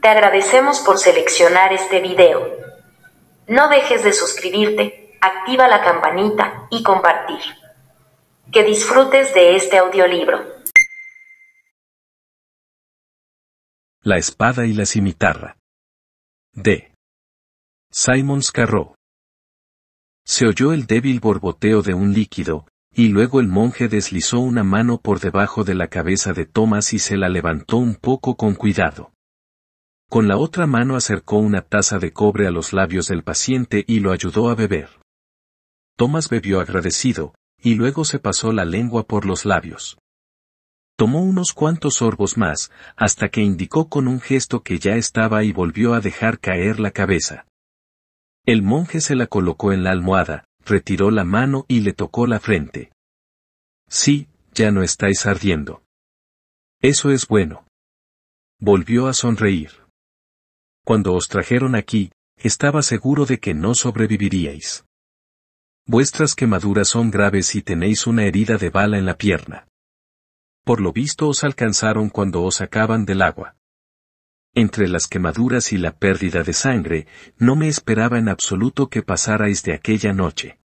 Te agradecemos por seleccionar este video. No dejes de suscribirte, activa la campanita y compartir. Que disfrutes de este audiolibro. La espada y la cimitarra. De Simon Scarrow. Se oyó el débil borboteo de un líquido, y luego el monje deslizó una mano por debajo de la cabeza de Thomas y se la levantó un poco con cuidado. Con la otra mano acercó una taza de cobre a los labios del paciente y lo ayudó a beber. Tomás bebió agradecido, y luego se pasó la lengua por los labios. Tomó unos cuantos sorbos más, hasta que indicó con un gesto que ya estaba y volvió a dejar caer la cabeza. El monje se la colocó en la almohada, retiró la mano y le tocó la frente. Sí, ya no estáis ardiendo. Eso es bueno. Volvió a sonreír cuando os trajeron aquí, estaba seguro de que no sobreviviríais. Vuestras quemaduras son graves y tenéis una herida de bala en la pierna. Por lo visto os alcanzaron cuando os sacaban del agua. Entre las quemaduras y la pérdida de sangre, no me esperaba en absoluto que pasarais de aquella noche.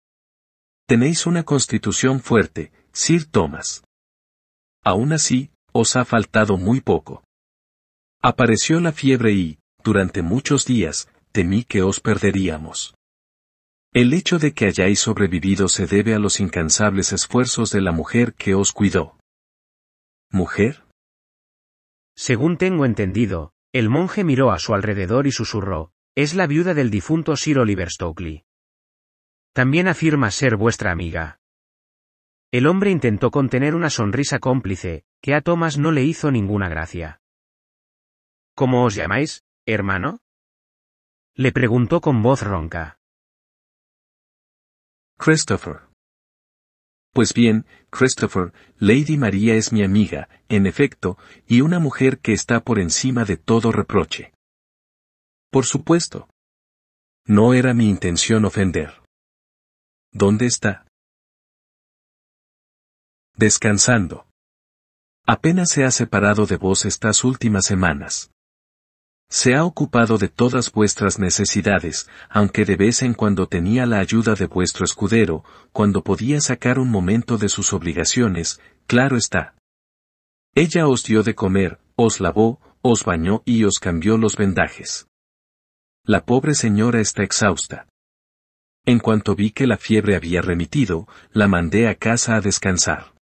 Tenéis una constitución fuerte, Sir Thomas. Aún así, os ha faltado muy poco. Apareció la fiebre y, durante muchos días, temí que os perderíamos. El hecho de que hayáis sobrevivido se debe a los incansables esfuerzos de la mujer que os cuidó. ¿Mujer? Según tengo entendido, el monje miró a su alrededor y susurró, es la viuda del difunto Sir Oliver Stokely. También afirma ser vuestra amiga. El hombre intentó contener una sonrisa cómplice, que a Thomas no le hizo ninguna gracia. ¿Cómo os llamáis? ¿Hermano? Le preguntó con voz ronca. Christopher. Pues bien, Christopher, Lady María es mi amiga, en efecto, y una mujer que está por encima de todo reproche. Por supuesto. No era mi intención ofender. ¿Dónde está? Descansando. Apenas se ha separado de vos estas últimas semanas. Se ha ocupado de todas vuestras necesidades, aunque de vez en cuando tenía la ayuda de vuestro escudero, cuando podía sacar un momento de sus obligaciones, claro está. Ella os dio de comer, os lavó, os bañó y os cambió los vendajes. La pobre señora está exhausta. En cuanto vi que la fiebre había remitido, la mandé a casa a descansar.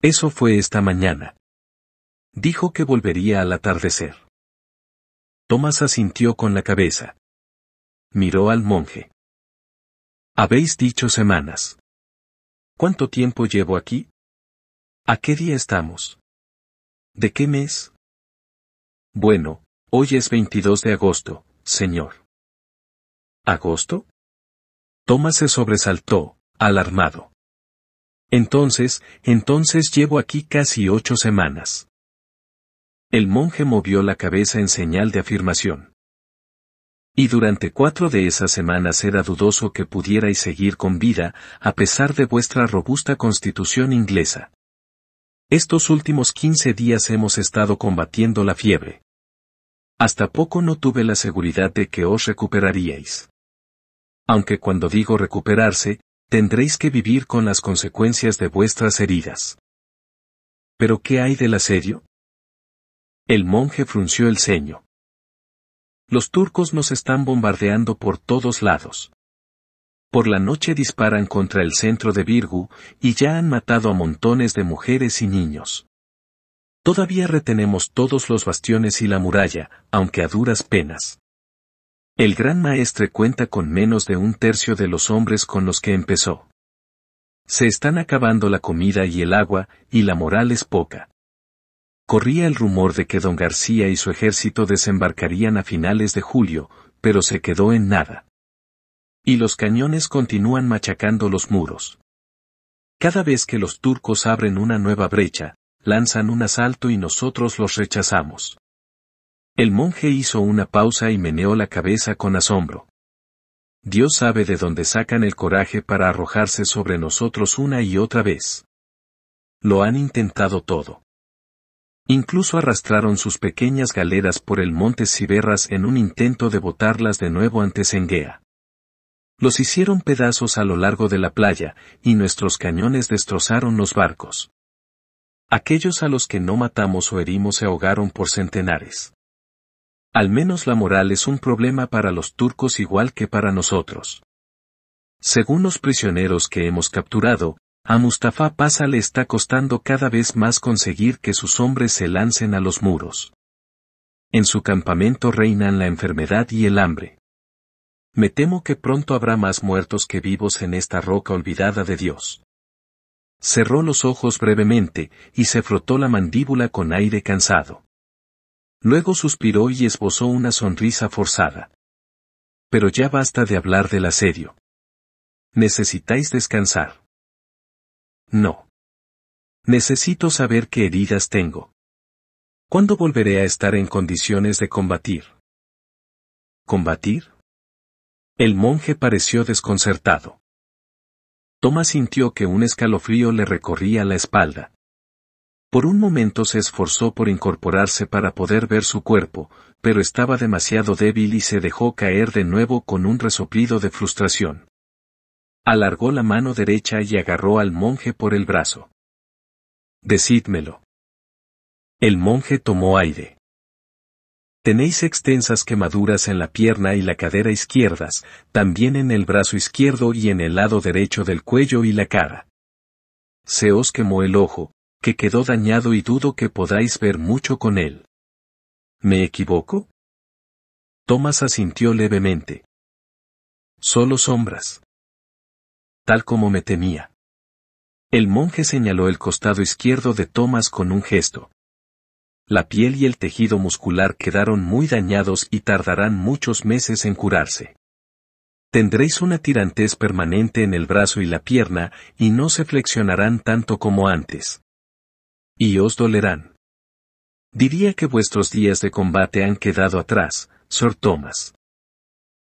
Eso fue esta mañana. Dijo que volvería al atardecer. Tomás asintió con la cabeza. Miró al monje. Habéis dicho semanas. ¿Cuánto tiempo llevo aquí? ¿A qué día estamos? ¿De qué mes? Bueno, hoy es 22 de agosto, señor. ¿Agosto? Tomás se sobresaltó, alarmado. Entonces, entonces llevo aquí casi ocho semanas. El monje movió la cabeza en señal de afirmación. Y durante cuatro de esas semanas era dudoso que pudierais seguir con vida, a pesar de vuestra robusta constitución inglesa. Estos últimos quince días hemos estado combatiendo la fiebre. Hasta poco no tuve la seguridad de que os recuperaríais. Aunque cuando digo recuperarse, tendréis que vivir con las consecuencias de vuestras heridas. ¿Pero qué hay del asedio? El monje frunció el ceño. Los turcos nos están bombardeando por todos lados. Por la noche disparan contra el centro de Virgu y ya han matado a montones de mujeres y niños. Todavía retenemos todos los bastiones y la muralla, aunque a duras penas. El gran maestre cuenta con menos de un tercio de los hombres con los que empezó. Se están acabando la comida y el agua, y la moral es poca. Corría el rumor de que don García y su ejército desembarcarían a finales de julio, pero se quedó en nada. Y los cañones continúan machacando los muros. Cada vez que los turcos abren una nueva brecha, lanzan un asalto y nosotros los rechazamos. El monje hizo una pausa y meneó la cabeza con asombro. Dios sabe de dónde sacan el coraje para arrojarse sobre nosotros una y otra vez. Lo han intentado todo. Incluso arrastraron sus pequeñas galeras por el monte Siberras en un intento de botarlas de nuevo ante Senguea. Los hicieron pedazos a lo largo de la playa, y nuestros cañones destrozaron los barcos. Aquellos a los que no matamos o herimos se ahogaron por centenares. Al menos la moral es un problema para los turcos igual que para nosotros. Según los prisioneros que hemos capturado, a Mustafa Pasa le está costando cada vez más conseguir que sus hombres se lancen a los muros. En su campamento reinan la enfermedad y el hambre. Me temo que pronto habrá más muertos que vivos en esta roca olvidada de Dios. Cerró los ojos brevemente, y se frotó la mandíbula con aire cansado. Luego suspiró y esbozó una sonrisa forzada. Pero ya basta de hablar del asedio. Necesitáis descansar. No. Necesito saber qué heridas tengo. ¿Cuándo volveré a estar en condiciones de combatir? ¿Combatir? El monje pareció desconcertado. Thomas sintió que un escalofrío le recorría la espalda. Por un momento se esforzó por incorporarse para poder ver su cuerpo, pero estaba demasiado débil y se dejó caer de nuevo con un resoplido de frustración. Alargó la mano derecha y agarró al monje por el brazo. Decídmelo. El monje tomó aire. Tenéis extensas quemaduras en la pierna y la cadera izquierdas, también en el brazo izquierdo y en el lado derecho del cuello y la cara. Se os quemó el ojo, que quedó dañado y dudo que podáis ver mucho con él. ¿Me equivoco? Tomás asintió levemente. Solo sombras tal como me temía. El monje señaló el costado izquierdo de Thomas con un gesto. La piel y el tejido muscular quedaron muy dañados y tardarán muchos meses en curarse. Tendréis una tirantez permanente en el brazo y la pierna, y no se flexionarán tanto como antes. Y os dolerán. Diría que vuestros días de combate han quedado atrás, Sir Thomas.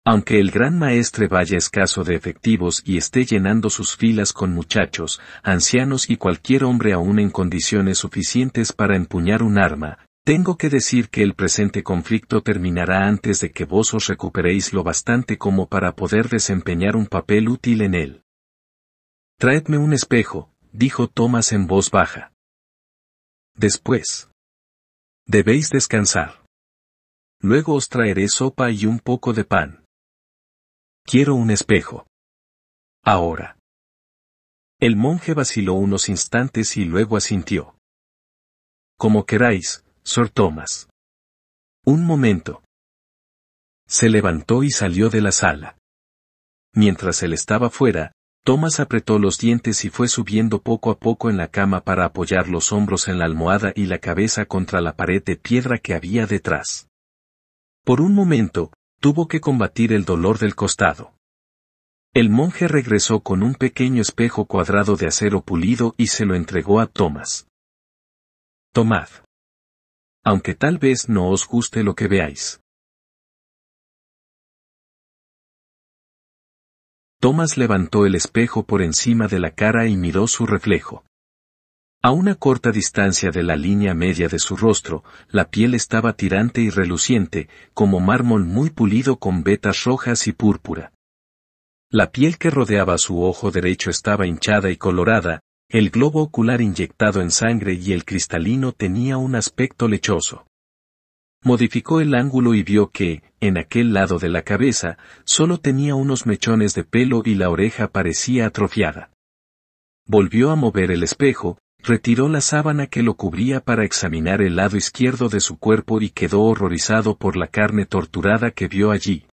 Aunque el gran maestre vaya escaso de efectivos y esté llenando sus filas con muchachos, ancianos y cualquier hombre aún en condiciones suficientes para empuñar un arma, tengo que decir que el presente conflicto terminará antes de que vos os recuperéis lo bastante como para poder desempeñar un papel útil en él. Traedme un espejo, dijo Thomas en voz baja. Después. Debéis descansar. Luego os traeré sopa y un poco de pan. Quiero un espejo. Ahora. El monje vaciló unos instantes y luego asintió. Como queráis, Sor Tomás. Un momento. Se levantó y salió de la sala. Mientras él estaba fuera, Thomas apretó los dientes y fue subiendo poco a poco en la cama para apoyar los hombros en la almohada y la cabeza contra la pared de piedra que había detrás. Por un momento, tuvo que combatir el dolor del costado. El monje regresó con un pequeño espejo cuadrado de acero pulido y se lo entregó a Tomás. Tomad. Aunque tal vez no os guste lo que veáis. Tomás levantó el espejo por encima de la cara y miró su reflejo. A una corta distancia de la línea media de su rostro, la piel estaba tirante y reluciente, como mármol muy pulido con vetas rojas y púrpura. La piel que rodeaba su ojo derecho estaba hinchada y colorada, el globo ocular inyectado en sangre y el cristalino tenía un aspecto lechoso. Modificó el ángulo y vio que, en aquel lado de la cabeza, solo tenía unos mechones de pelo y la oreja parecía atrofiada. Volvió a mover el espejo, retiró la sábana que lo cubría para examinar el lado izquierdo de su cuerpo y quedó horrorizado por la carne torturada que vio allí.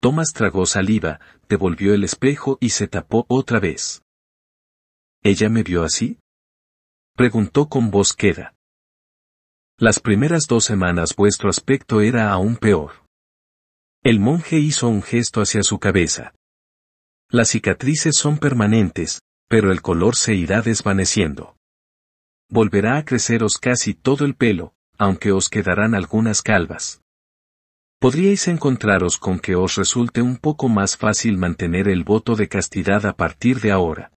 Tomás tragó saliva, devolvió el espejo y se tapó otra vez. ¿Ella me vio así? Preguntó con voz queda. Las primeras dos semanas vuestro aspecto era aún peor. El monje hizo un gesto hacia su cabeza. Las cicatrices son permanentes, pero el color se irá desvaneciendo. Volverá a creceros casi todo el pelo, aunque os quedarán algunas calvas. Podríais encontraros con que os resulte un poco más fácil mantener el voto de castidad a partir de ahora.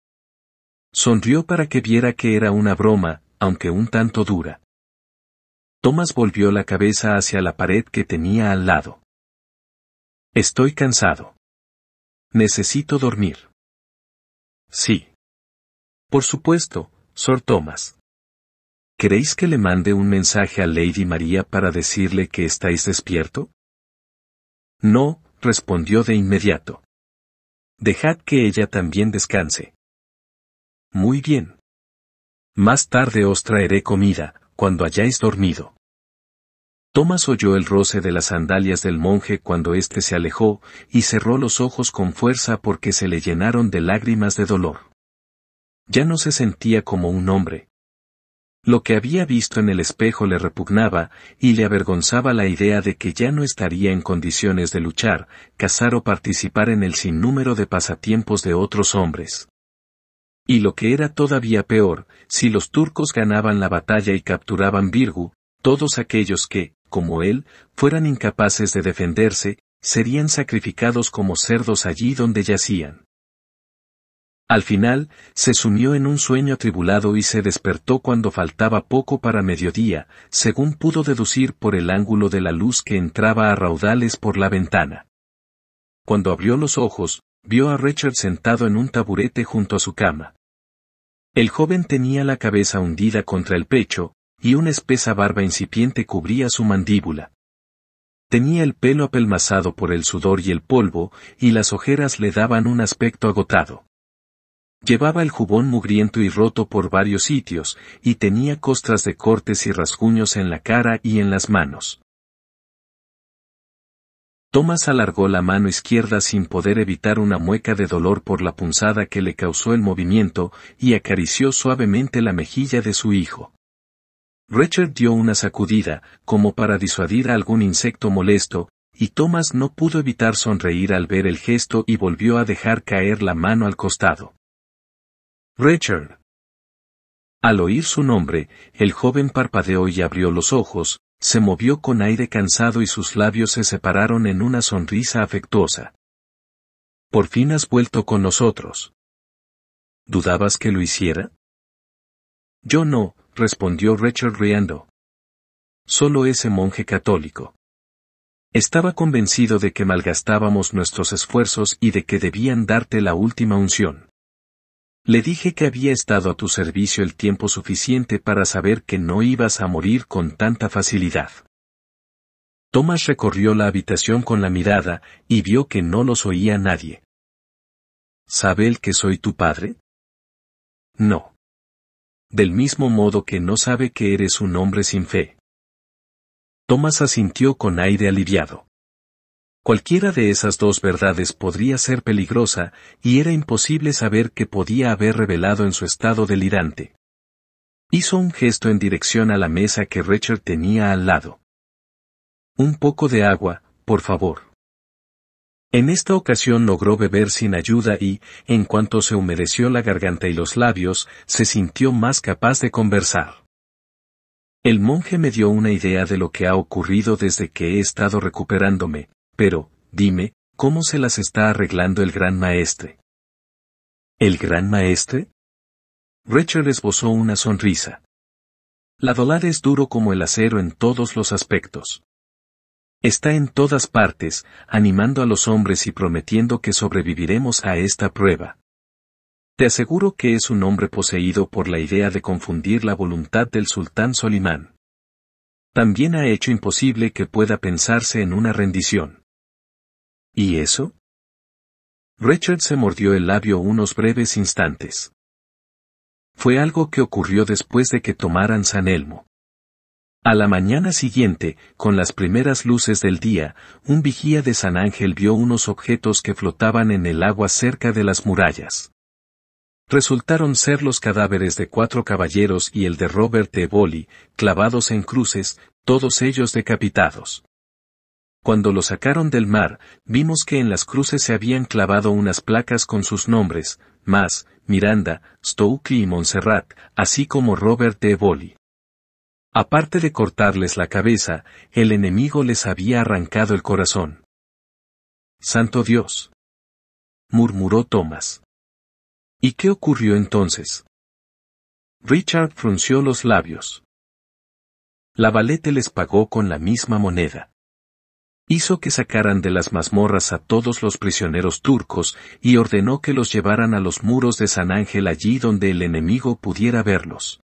Sonrió para que viera que era una broma, aunque un tanto dura. Tomás volvió la cabeza hacia la pared que tenía al lado. Estoy cansado. Necesito dormir. Sí. Por supuesto, Sor Thomas. ¿Queréis que le mande un mensaje a Lady María para decirle que estáis despierto? No, respondió de inmediato. Dejad que ella también descanse. Muy bien. Más tarde os traeré comida, cuando hayáis dormido. Thomas oyó el roce de las sandalias del monje cuando éste se alejó, y cerró los ojos con fuerza porque se le llenaron de lágrimas de dolor ya no se sentía como un hombre. Lo que había visto en el espejo le repugnaba, y le avergonzaba la idea de que ya no estaría en condiciones de luchar, cazar o participar en el sinnúmero de pasatiempos de otros hombres. Y lo que era todavía peor, si los turcos ganaban la batalla y capturaban Virgu, todos aquellos que, como él, fueran incapaces de defenderse, serían sacrificados como cerdos allí donde yacían. Al final, se sumió en un sueño atribulado y se despertó cuando faltaba poco para mediodía, según pudo deducir por el ángulo de la luz que entraba a raudales por la ventana. Cuando abrió los ojos, vio a Richard sentado en un taburete junto a su cama. El joven tenía la cabeza hundida contra el pecho, y una espesa barba incipiente cubría su mandíbula. Tenía el pelo apelmazado por el sudor y el polvo, y las ojeras le daban un aspecto agotado. Llevaba el jubón mugriento y roto por varios sitios, y tenía costras de cortes y rasguños en la cara y en las manos. Thomas alargó la mano izquierda sin poder evitar una mueca de dolor por la punzada que le causó el movimiento, y acarició suavemente la mejilla de su hijo. Richard dio una sacudida, como para disuadir a algún insecto molesto, y Thomas no pudo evitar sonreír al ver el gesto y volvió a dejar caer la mano al costado. Richard. Al oír su nombre, el joven parpadeó y abrió los ojos, se movió con aire cansado y sus labios se separaron en una sonrisa afectuosa. Por fin has vuelto con nosotros. ¿Dudabas que lo hiciera? Yo no, respondió Richard riendo. Solo ese monje católico. Estaba convencido de que malgastábamos nuestros esfuerzos y de que debían darte la última unción. Le dije que había estado a tu servicio el tiempo suficiente para saber que no ibas a morir con tanta facilidad. Tomás recorrió la habitación con la mirada y vio que no los oía nadie. ¿Sabe él que soy tu padre? No. Del mismo modo que no sabe que eres un hombre sin fe. Tomás asintió con aire aliviado. Cualquiera de esas dos verdades podría ser peligrosa, y era imposible saber qué podía haber revelado en su estado delirante. Hizo un gesto en dirección a la mesa que Richard tenía al lado. Un poco de agua, por favor. En esta ocasión logró beber sin ayuda y, en cuanto se humedeció la garganta y los labios, se sintió más capaz de conversar. El monje me dio una idea de lo que ha ocurrido desde que he estado recuperándome, pero, dime, ¿cómo se las está arreglando el gran maestre? ¿El gran maestre? Rachel esbozó una sonrisa. La dólar es duro como el acero en todos los aspectos. Está en todas partes, animando a los hombres y prometiendo que sobreviviremos a esta prueba. Te aseguro que es un hombre poseído por la idea de confundir la voluntad del sultán Solimán. También ha hecho imposible que pueda pensarse en una rendición. ¿Y eso? Richard se mordió el labio unos breves instantes. Fue algo que ocurrió después de que tomaran San Elmo. A la mañana siguiente, con las primeras luces del día, un vigía de San Ángel vio unos objetos que flotaban en el agua cerca de las murallas. Resultaron ser los cadáveres de cuatro caballeros y el de Robert de Boli, clavados en cruces, todos ellos decapitados. Cuando lo sacaron del mar, vimos que en las cruces se habían clavado unas placas con sus nombres, Mas, Miranda, Stoucky y Montserrat, así como Robert de Eboli. Aparte de cortarles la cabeza, el enemigo les había arrancado el corazón. Santo Dios. murmuró Thomas. ¿Y qué ocurrió entonces? Richard frunció los labios. La balete les pagó con la misma moneda hizo que sacaran de las mazmorras a todos los prisioneros turcos y ordenó que los llevaran a los muros de San Ángel allí donde el enemigo pudiera verlos.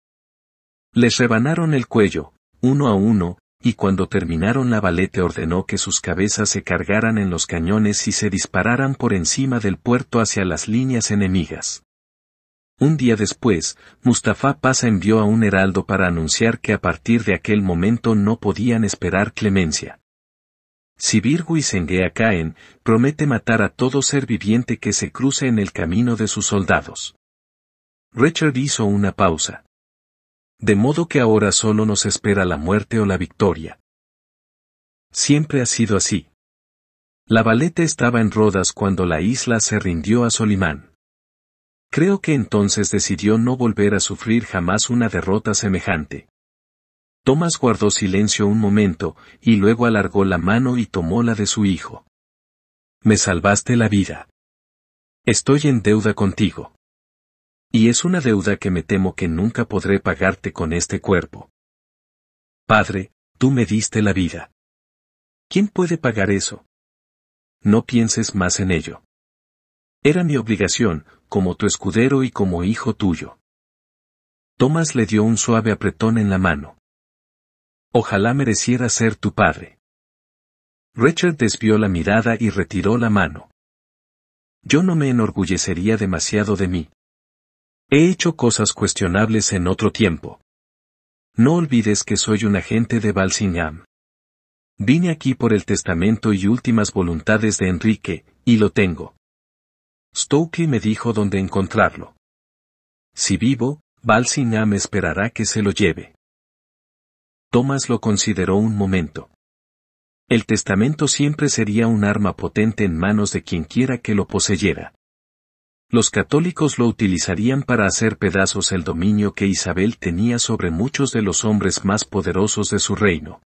Les rebanaron el cuello, uno a uno, y cuando terminaron la balete ordenó que sus cabezas se cargaran en los cañones y se dispararan por encima del puerto hacia las líneas enemigas. Un día después, Mustafa Pasa envió a un heraldo para anunciar que a partir de aquel momento no podían esperar clemencia. Si Virgo y Zenguea caen, promete matar a todo ser viviente que se cruce en el camino de sus soldados. Richard hizo una pausa. De modo que ahora solo nos espera la muerte o la victoria. Siempre ha sido así. La baleta estaba en Rodas cuando la isla se rindió a Solimán. Creo que entonces decidió no volver a sufrir jamás una derrota semejante. Tomás guardó silencio un momento, y luego alargó la mano y tomó la de su hijo. Me salvaste la vida. Estoy en deuda contigo. Y es una deuda que me temo que nunca podré pagarte con este cuerpo. Padre, tú me diste la vida. ¿Quién puede pagar eso? No pienses más en ello. Era mi obligación, como tu escudero y como hijo tuyo. Tomás le dio un suave apretón en la mano. Ojalá mereciera ser tu padre. Richard desvió la mirada y retiró la mano. Yo no me enorgullecería demasiado de mí. He hecho cosas cuestionables en otro tiempo. No olvides que soy un agente de Balsingham. Vine aquí por el testamento y últimas voluntades de Enrique, y lo tengo. Stokey me dijo dónde encontrarlo. Si vivo, Balsingham esperará que se lo lleve. Thomas lo consideró un momento. El testamento siempre sería un arma potente en manos de quienquiera que lo poseyera. Los católicos lo utilizarían para hacer pedazos el dominio que Isabel tenía sobre muchos de los hombres más poderosos de su reino.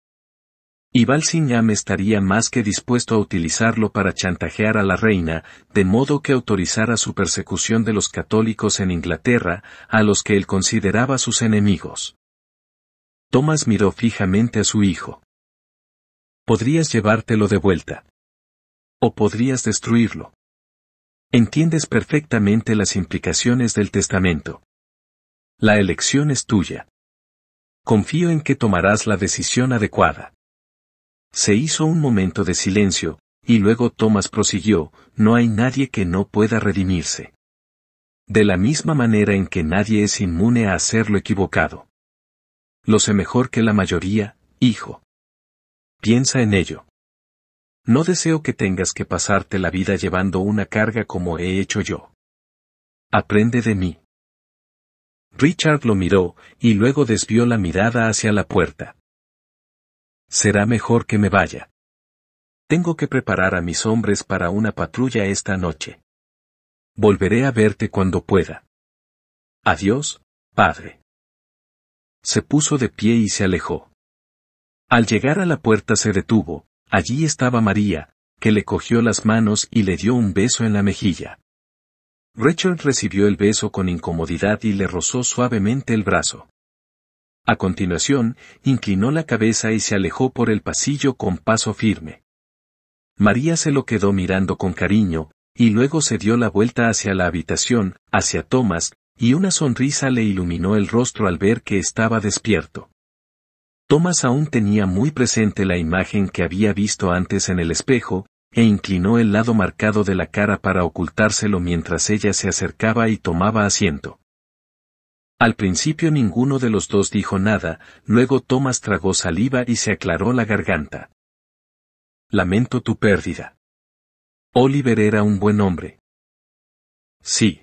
Y Balsingham estaría más que dispuesto a utilizarlo para chantajear a la reina, de modo que autorizara su persecución de los católicos en Inglaterra, a los que él consideraba sus enemigos. Thomas miró fijamente a su hijo. Podrías llevártelo de vuelta. O podrías destruirlo. Entiendes perfectamente las implicaciones del testamento. La elección es tuya. Confío en que tomarás la decisión adecuada. Se hizo un momento de silencio, y luego Thomas prosiguió, no hay nadie que no pueda redimirse. De la misma manera en que nadie es inmune a hacerlo equivocado lo sé mejor que la mayoría, hijo. Piensa en ello. No deseo que tengas que pasarte la vida llevando una carga como he hecho yo. Aprende de mí. Richard lo miró, y luego desvió la mirada hacia la puerta. Será mejor que me vaya. Tengo que preparar a mis hombres para una patrulla esta noche. Volveré a verte cuando pueda. Adiós, padre. Se puso de pie y se alejó. Al llegar a la puerta se detuvo, allí estaba María, que le cogió las manos y le dio un beso en la mejilla. Rachel recibió el beso con incomodidad y le rozó suavemente el brazo. A continuación, inclinó la cabeza y se alejó por el pasillo con paso firme. María se lo quedó mirando con cariño, y luego se dio la vuelta hacia la habitación, hacia Thomas, y una sonrisa le iluminó el rostro al ver que estaba despierto. Thomas aún tenía muy presente la imagen que había visto antes en el espejo, e inclinó el lado marcado de la cara para ocultárselo mientras ella se acercaba y tomaba asiento. Al principio ninguno de los dos dijo nada, luego Thomas tragó saliva y se aclaró la garganta. Lamento tu pérdida. Oliver era un buen hombre. Sí.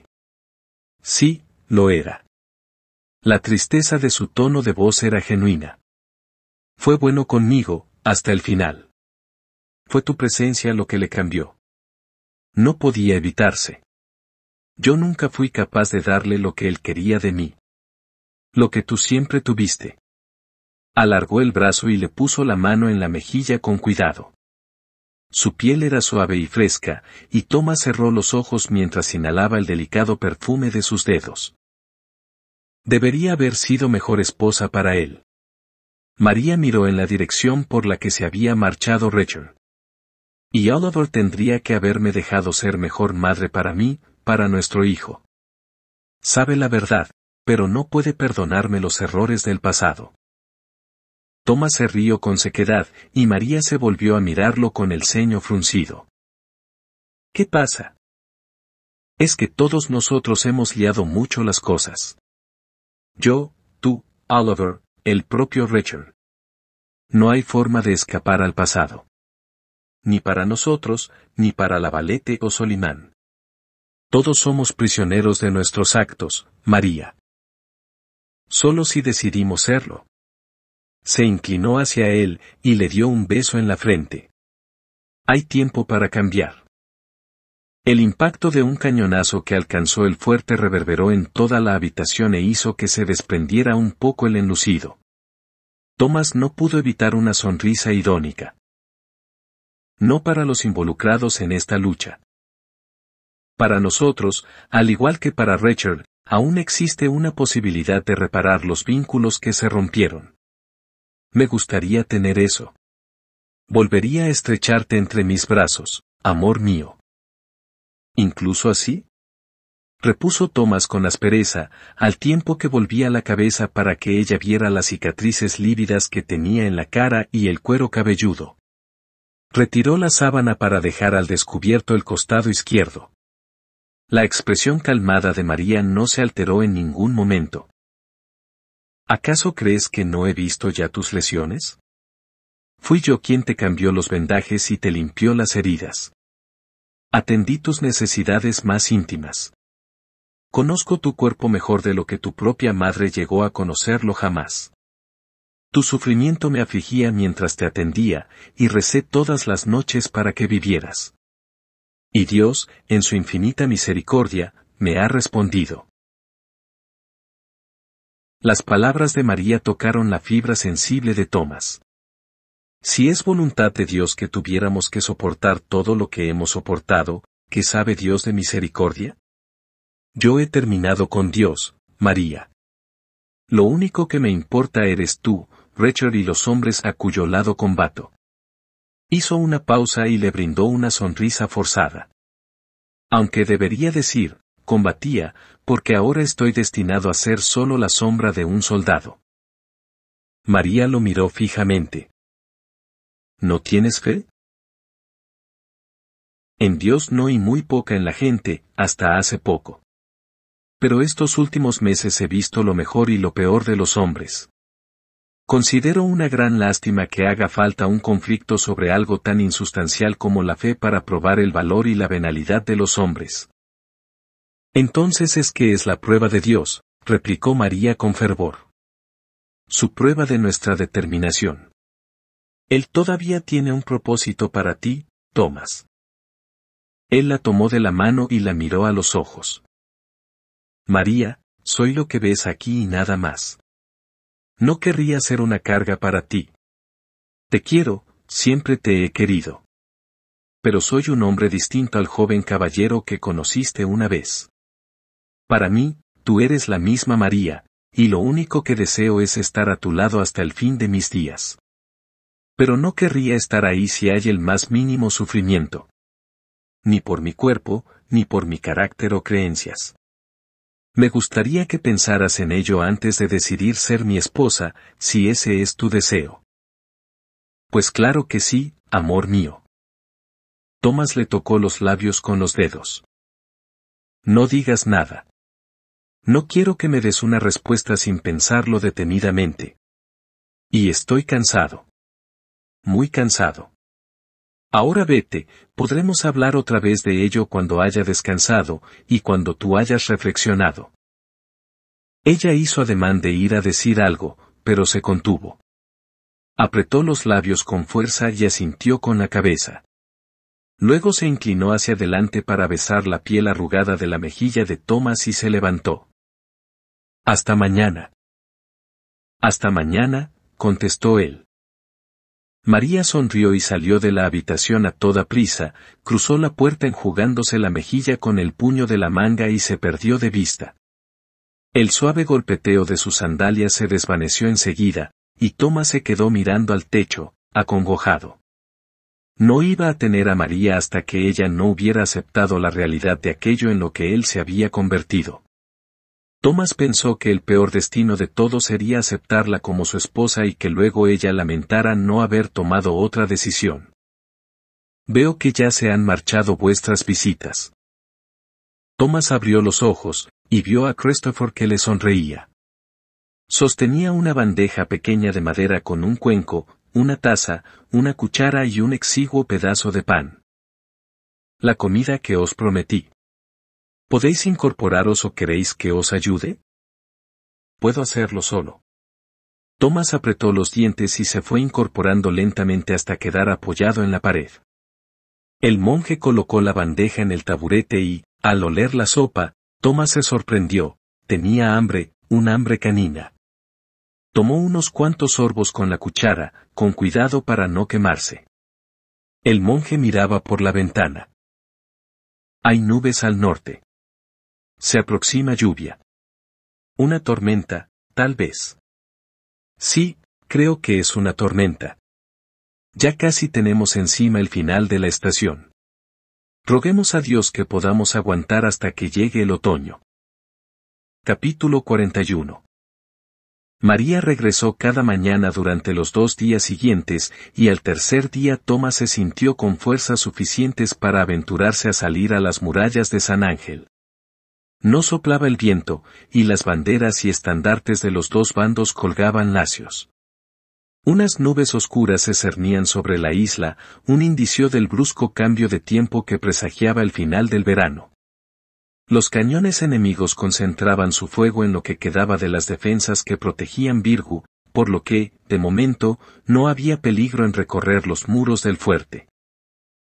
Sí, lo era. La tristeza de su tono de voz era genuina. Fue bueno conmigo, hasta el final. Fue tu presencia lo que le cambió. No podía evitarse. Yo nunca fui capaz de darle lo que él quería de mí. Lo que tú siempre tuviste. Alargó el brazo y le puso la mano en la mejilla con cuidado. Su piel era suave y fresca, y Thomas cerró los ojos mientras inhalaba el delicado perfume de sus dedos. Debería haber sido mejor esposa para él. María miró en la dirección por la que se había marchado Richard. Y Oliver tendría que haberme dejado ser mejor madre para mí, para nuestro hijo. Sabe la verdad, pero no puede perdonarme los errores del pasado. Thomas se rió con sequedad, y María se volvió a mirarlo con el ceño fruncido. ¿Qué pasa? Es que todos nosotros hemos liado mucho las cosas. Yo, tú, Oliver, el propio Richard. No hay forma de escapar al pasado. Ni para nosotros, ni para la Valete o Solimán. Todos somos prisioneros de nuestros actos, María. Solo si decidimos serlo se inclinó hacia él y le dio un beso en la frente. Hay tiempo para cambiar. El impacto de un cañonazo que alcanzó el fuerte reverberó en toda la habitación e hizo que se desprendiera un poco el enlucido. Thomas no pudo evitar una sonrisa idónica. No para los involucrados en esta lucha. Para nosotros, al igual que para Richard, aún existe una posibilidad de reparar los vínculos que se rompieron. Me gustaría tener eso. Volvería a estrecharte entre mis brazos, amor mío. ¿Incluso así? repuso Thomas con aspereza, al tiempo que volvía la cabeza para que ella viera las cicatrices lívidas que tenía en la cara y el cuero cabelludo. Retiró la sábana para dejar al descubierto el costado izquierdo. La expresión calmada de María no se alteró en ningún momento. ¿Acaso crees que no he visto ya tus lesiones? Fui yo quien te cambió los vendajes y te limpió las heridas. Atendí tus necesidades más íntimas. Conozco tu cuerpo mejor de lo que tu propia madre llegó a conocerlo jamás. Tu sufrimiento me afligía mientras te atendía, y recé todas las noches para que vivieras. Y Dios, en su infinita misericordia, me ha respondido. Las palabras de María tocaron la fibra sensible de Tomás. Si es voluntad de Dios que tuviéramos que soportar todo lo que hemos soportado, ¿qué sabe Dios de misericordia? Yo he terminado con Dios, María. Lo único que me importa eres tú, Richard y los hombres a cuyo lado combato. Hizo una pausa y le brindó una sonrisa forzada. Aunque debería decir, combatía, porque ahora estoy destinado a ser solo la sombra de un soldado. María lo miró fijamente. ¿No tienes fe? En Dios no y muy poca en la gente, hasta hace poco. Pero estos últimos meses he visto lo mejor y lo peor de los hombres. Considero una gran lástima que haga falta un conflicto sobre algo tan insustancial como la fe para probar el valor y la venalidad de los hombres. Entonces es que es la prueba de Dios, replicó María con fervor. Su prueba de nuestra determinación. Él todavía tiene un propósito para ti, Tomás. Él la tomó de la mano y la miró a los ojos. María, soy lo que ves aquí y nada más. No querría ser una carga para ti. Te quiero, siempre te he querido. Pero soy un hombre distinto al joven caballero que conociste una vez. Para mí, tú eres la misma María, y lo único que deseo es estar a tu lado hasta el fin de mis días. Pero no querría estar ahí si hay el más mínimo sufrimiento. Ni por mi cuerpo, ni por mi carácter o creencias. Me gustaría que pensaras en ello antes de decidir ser mi esposa, si ese es tu deseo. Pues claro que sí, amor mío. Tomás le tocó los labios con los dedos. No digas nada. No quiero que me des una respuesta sin pensarlo detenidamente. Y estoy cansado. Muy cansado. Ahora vete, podremos hablar otra vez de ello cuando haya descansado y cuando tú hayas reflexionado. Ella hizo ademán de ir a decir algo, pero se contuvo. Apretó los labios con fuerza y asintió con la cabeza. Luego se inclinó hacia adelante para besar la piel arrugada de la mejilla de Thomas y se levantó. Hasta mañana. Hasta mañana, contestó él. María sonrió y salió de la habitación a toda prisa, cruzó la puerta enjugándose la mejilla con el puño de la manga y se perdió de vista. El suave golpeteo de sus sandalias se desvaneció enseguida, y Toma se quedó mirando al techo, acongojado. No iba a tener a María hasta que ella no hubiera aceptado la realidad de aquello en lo que él se había convertido. Thomas pensó que el peor destino de todo sería aceptarla como su esposa y que luego ella lamentara no haber tomado otra decisión. Veo que ya se han marchado vuestras visitas. Thomas abrió los ojos, y vio a Christopher que le sonreía. Sostenía una bandeja pequeña de madera con un cuenco, una taza, una cuchara y un exiguo pedazo de pan. La comida que os prometí. ¿Podéis incorporaros o queréis que os ayude? Puedo hacerlo solo. Thomas apretó los dientes y se fue incorporando lentamente hasta quedar apoyado en la pared. El monje colocó la bandeja en el taburete y, al oler la sopa, Thomas se sorprendió, tenía hambre, un hambre canina. Tomó unos cuantos sorbos con la cuchara, con cuidado para no quemarse. El monje miraba por la ventana. Hay nubes al norte. Se aproxima lluvia. Una tormenta, tal vez. Sí, creo que es una tormenta. Ya casi tenemos encima el final de la estación. Roguemos a Dios que podamos aguantar hasta que llegue el otoño. Capítulo 41 María regresó cada mañana durante los dos días siguientes, y al tercer día Thomas se sintió con fuerzas suficientes para aventurarse a salir a las murallas de San Ángel. No soplaba el viento, y las banderas y estandartes de los dos bandos colgaban lacios. Unas nubes oscuras se cernían sobre la isla, un indicio del brusco cambio de tiempo que presagiaba el final del verano. Los cañones enemigos concentraban su fuego en lo que quedaba de las defensas que protegían Virgu, por lo que, de momento, no había peligro en recorrer los muros del fuerte.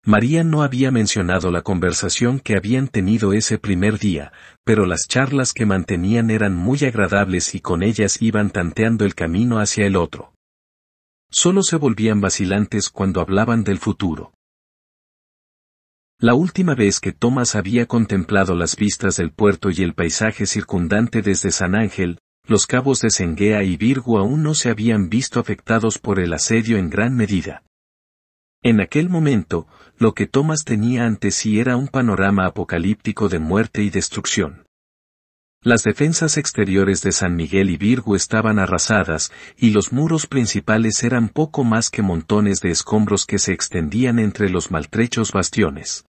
María no había mencionado la conversación que habían tenido ese primer día, pero las charlas que mantenían eran muy agradables y con ellas iban tanteando el camino hacia el otro. Solo se volvían vacilantes cuando hablaban del futuro. La última vez que Thomas había contemplado las vistas del puerto y el paisaje circundante desde San Ángel, los cabos de Senguea y Virgo aún no se habían visto afectados por el asedio en gran medida. En aquel momento, lo que Thomas tenía ante sí era un panorama apocalíptico de muerte y destrucción. Las defensas exteriores de San Miguel y Virgo estaban arrasadas, y los muros principales eran poco más que montones de escombros que se extendían entre los maltrechos bastiones.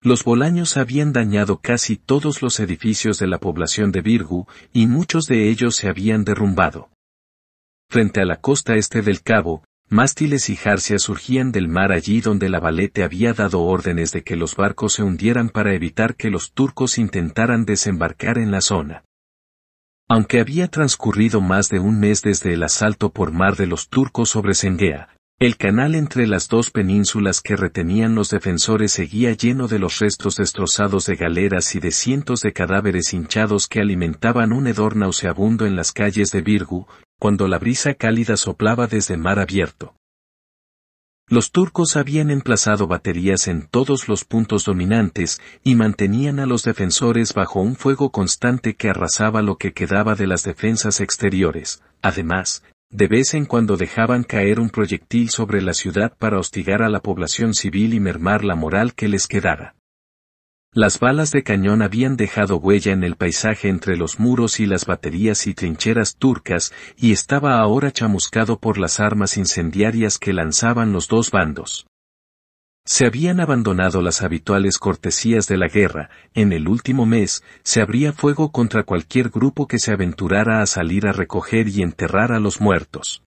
Los bolaños habían dañado casi todos los edificios de la población de Virgo, y muchos de ellos se habían derrumbado. Frente a la costa este del cabo, Mástiles y jarcias surgían del mar allí donde la balete había dado órdenes de que los barcos se hundieran para evitar que los turcos intentaran desembarcar en la zona. Aunque había transcurrido más de un mes desde el asalto por mar de los turcos sobre Sengea, el canal entre las dos penínsulas que retenían los defensores seguía lleno de los restos destrozados de galeras y de cientos de cadáveres hinchados que alimentaban un hedor nauseabundo en las calles de Virgu, cuando la brisa cálida soplaba desde mar abierto. Los turcos habían emplazado baterías en todos los puntos dominantes y mantenían a los defensores bajo un fuego constante que arrasaba lo que quedaba de las defensas exteriores. Además, de vez en cuando dejaban caer un proyectil sobre la ciudad para hostigar a la población civil y mermar la moral que les quedara. Las balas de cañón habían dejado huella en el paisaje entre los muros y las baterías y trincheras turcas, y estaba ahora chamuscado por las armas incendiarias que lanzaban los dos bandos. Se habían abandonado las habituales cortesías de la guerra, en el último mes, se abría fuego contra cualquier grupo que se aventurara a salir a recoger y enterrar a los muertos.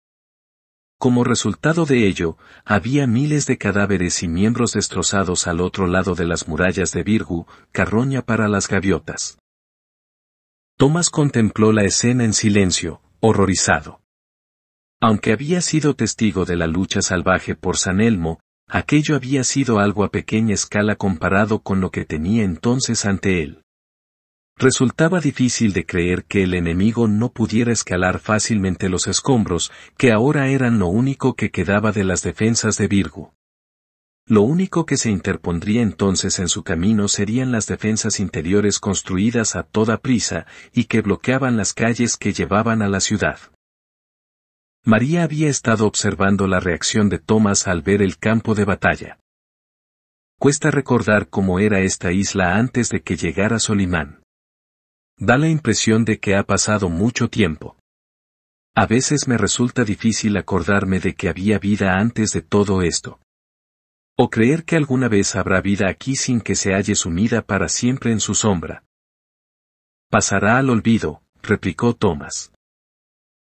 Como resultado de ello, había miles de cadáveres y miembros destrozados al otro lado de las murallas de Virgu, carroña para las gaviotas. Tomás contempló la escena en silencio, horrorizado. Aunque había sido testigo de la lucha salvaje por San Elmo, aquello había sido algo a pequeña escala comparado con lo que tenía entonces ante él. Resultaba difícil de creer que el enemigo no pudiera escalar fácilmente los escombros, que ahora eran lo único que quedaba de las defensas de Virgo. Lo único que se interpondría entonces en su camino serían las defensas interiores construidas a toda prisa y que bloqueaban las calles que llevaban a la ciudad. María había estado observando la reacción de Tomás al ver el campo de batalla. Cuesta recordar cómo era esta isla antes de que llegara Solimán da la impresión de que ha pasado mucho tiempo. A veces me resulta difícil acordarme de que había vida antes de todo esto. O creer que alguna vez habrá vida aquí sin que se halle sumida para siempre en su sombra. Pasará al olvido, replicó Thomas.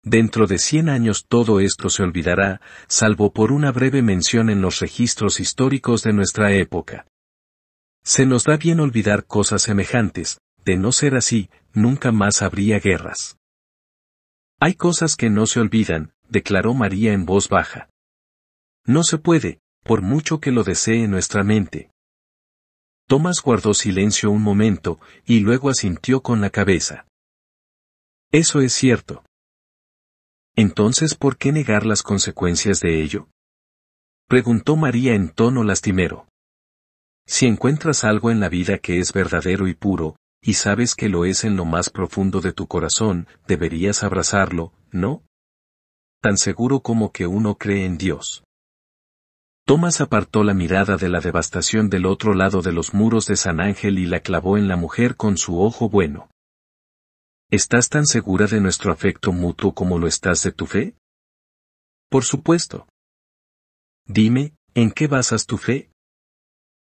Dentro de cien años todo esto se olvidará, salvo por una breve mención en los registros históricos de nuestra época. Se nos da bien olvidar cosas semejantes, de no ser así, nunca más habría guerras. Hay cosas que no se olvidan, declaró María en voz baja. No se puede, por mucho que lo desee nuestra mente. Tomás guardó silencio un momento, y luego asintió con la cabeza. Eso es cierto. Entonces, ¿por qué negar las consecuencias de ello? Preguntó María en tono lastimero. Si encuentras algo en la vida que es verdadero y puro, y sabes que lo es en lo más profundo de tu corazón, deberías abrazarlo, ¿no? Tan seguro como que uno cree en Dios. Tomás apartó la mirada de la devastación del otro lado de los muros de San Ángel y la clavó en la mujer con su ojo bueno. ¿Estás tan segura de nuestro afecto mutuo como lo estás de tu fe? Por supuesto. Dime, ¿en qué basas tu fe?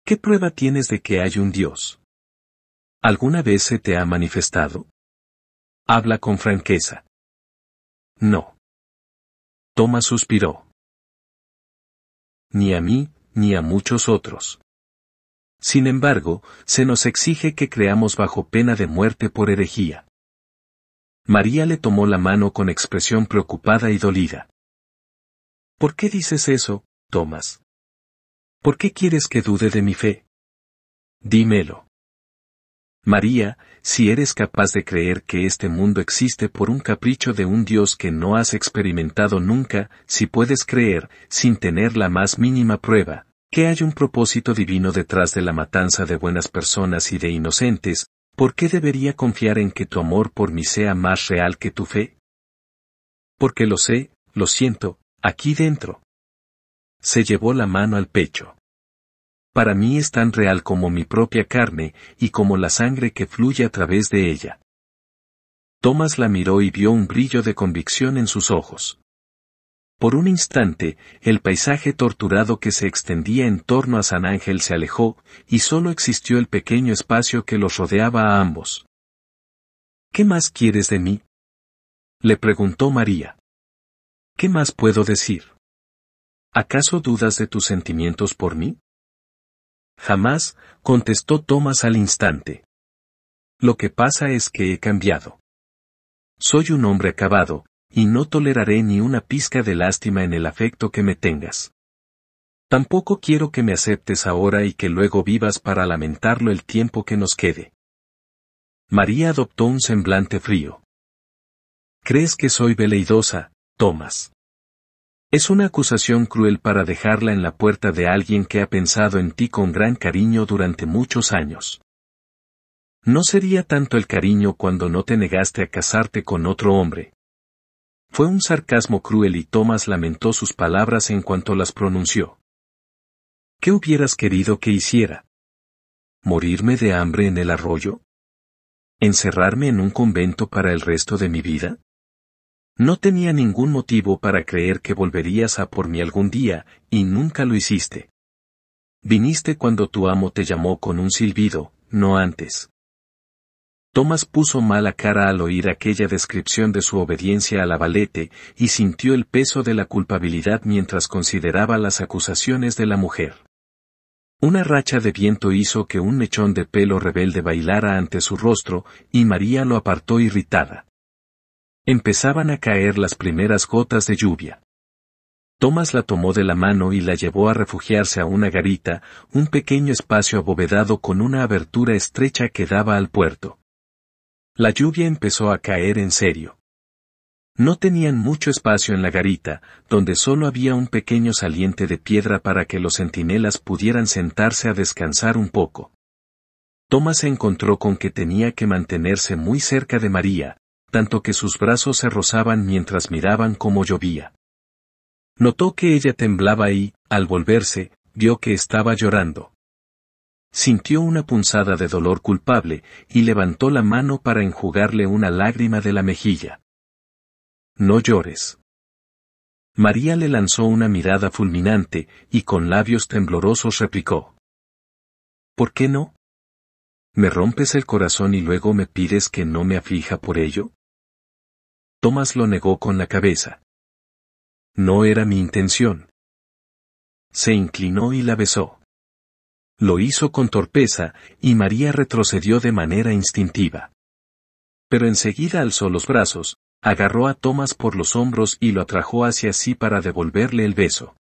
¿Qué prueba tienes de que hay un Dios? ¿Alguna vez se te ha manifestado? Habla con franqueza. No. Tomás suspiró. Ni a mí, ni a muchos otros. Sin embargo, se nos exige que creamos bajo pena de muerte por herejía. María le tomó la mano con expresión preocupada y dolida. ¿Por qué dices eso, Tomás? ¿Por qué quieres que dude de mi fe? Dímelo. María, si eres capaz de creer que este mundo existe por un capricho de un Dios que no has experimentado nunca, si puedes creer, sin tener la más mínima prueba, que hay un propósito divino detrás de la matanza de buenas personas y de inocentes, ¿por qué debería confiar en que tu amor por mí sea más real que tu fe? Porque lo sé, lo siento, aquí dentro. Se llevó la mano al pecho para mí es tan real como mi propia carne y como la sangre que fluye a través de ella. Tomás la miró y vio un brillo de convicción en sus ojos. Por un instante, el paisaje torturado que se extendía en torno a San Ángel se alejó, y solo existió el pequeño espacio que los rodeaba a ambos. ¿Qué más quieres de mí? le preguntó María. ¿Qué más puedo decir? ¿Acaso dudas de tus sentimientos por mí? Jamás, contestó Tomás al instante. Lo que pasa es que he cambiado. Soy un hombre acabado, y no toleraré ni una pizca de lástima en el afecto que me tengas. Tampoco quiero que me aceptes ahora y que luego vivas para lamentarlo el tiempo que nos quede. María adoptó un semblante frío. ¿Crees que soy veleidosa, Tomás? Es una acusación cruel para dejarla en la puerta de alguien que ha pensado en ti con gran cariño durante muchos años. No sería tanto el cariño cuando no te negaste a casarte con otro hombre. Fue un sarcasmo cruel y Thomas lamentó sus palabras en cuanto las pronunció. ¿Qué hubieras querido que hiciera? ¿Morirme de hambre en el arroyo? ¿Encerrarme en un convento para el resto de mi vida? No tenía ningún motivo para creer que volverías a por mí algún día, y nunca lo hiciste. Viniste cuando tu amo te llamó con un silbido, no antes. Tomás puso mala cara al oír aquella descripción de su obediencia a la valete, y sintió el peso de la culpabilidad mientras consideraba las acusaciones de la mujer. Una racha de viento hizo que un mechón de pelo rebelde bailara ante su rostro, y María lo apartó irritada. Empezaban a caer las primeras gotas de lluvia. Tomás la tomó de la mano y la llevó a refugiarse a una garita, un pequeño espacio abovedado con una abertura estrecha que daba al puerto. La lluvia empezó a caer en serio. No tenían mucho espacio en la garita, donde solo había un pequeño saliente de piedra para que los centinelas pudieran sentarse a descansar un poco. Tomás se encontró con que tenía que mantenerse muy cerca de María, tanto que sus brazos se rozaban mientras miraban cómo llovía. Notó que ella temblaba y, al volverse, vio que estaba llorando. Sintió una punzada de dolor culpable y levantó la mano para enjugarle una lágrima de la mejilla. No llores. María le lanzó una mirada fulminante y con labios temblorosos replicó. ¿Por qué no? ¿Me rompes el corazón y luego me pides que no me aflija por ello? Tomás lo negó con la cabeza. No era mi intención. Se inclinó y la besó. Lo hizo con torpeza, y María retrocedió de manera instintiva. Pero enseguida alzó los brazos, agarró a Tomás por los hombros y lo atrajo hacia sí para devolverle el beso.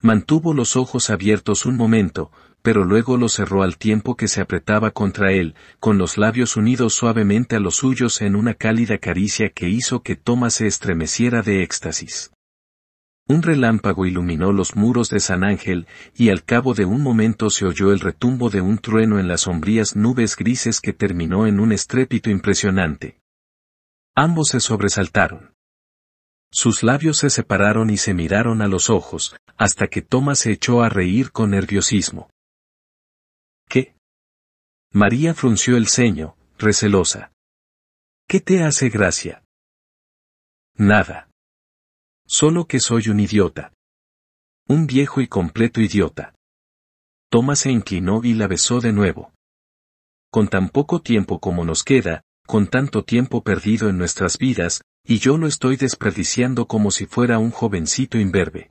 Mantuvo los ojos abiertos un momento, pero luego lo cerró al tiempo que se apretaba contra él, con los labios unidos suavemente a los suyos en una cálida caricia que hizo que Thomas se estremeciera de éxtasis. Un relámpago iluminó los muros de San Ángel, y al cabo de un momento se oyó el retumbo de un trueno en las sombrías nubes grises que terminó en un estrépito impresionante. Ambos se sobresaltaron. Sus labios se separaron y se miraron a los ojos, hasta que Thomas se echó a reír con nerviosismo. María frunció el ceño, recelosa. ¿Qué te hace gracia? Nada. Solo que soy un idiota. Un viejo y completo idiota. Toma se inclinó y la besó de nuevo. Con tan poco tiempo como nos queda, con tanto tiempo perdido en nuestras vidas, y yo lo estoy desperdiciando como si fuera un jovencito imberbe.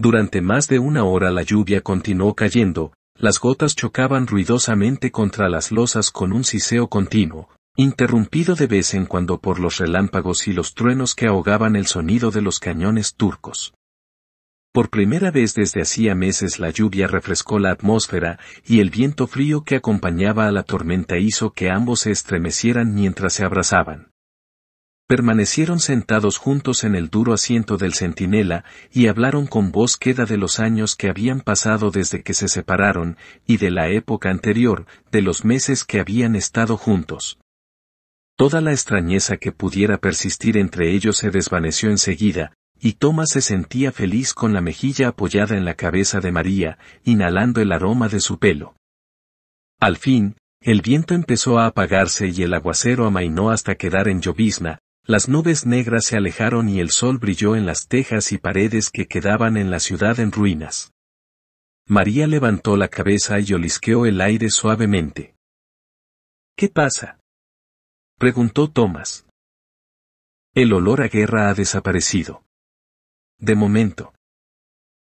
Durante más de una hora la lluvia continuó cayendo, las gotas chocaban ruidosamente contra las losas con un siseo continuo, interrumpido de vez en cuando por los relámpagos y los truenos que ahogaban el sonido de los cañones turcos. Por primera vez desde hacía meses la lluvia refrescó la atmósfera, y el viento frío que acompañaba a la tormenta hizo que ambos se estremecieran mientras se abrazaban. Permanecieron sentados juntos en el duro asiento del centinela, y hablaron con voz queda de los años que habían pasado desde que se separaron, y de la época anterior, de los meses que habían estado juntos. Toda la extrañeza que pudiera persistir entre ellos se desvaneció enseguida, y Thomas se sentía feliz con la mejilla apoyada en la cabeza de María, inhalando el aroma de su pelo. Al fin, el viento empezó a apagarse y el aguacero amainó hasta quedar en llovizna, las nubes negras se alejaron y el sol brilló en las tejas y paredes que quedaban en la ciudad en ruinas. María levantó la cabeza y olisqueó el aire suavemente. ¿Qué pasa? preguntó Thomas. El olor a guerra ha desaparecido. De momento.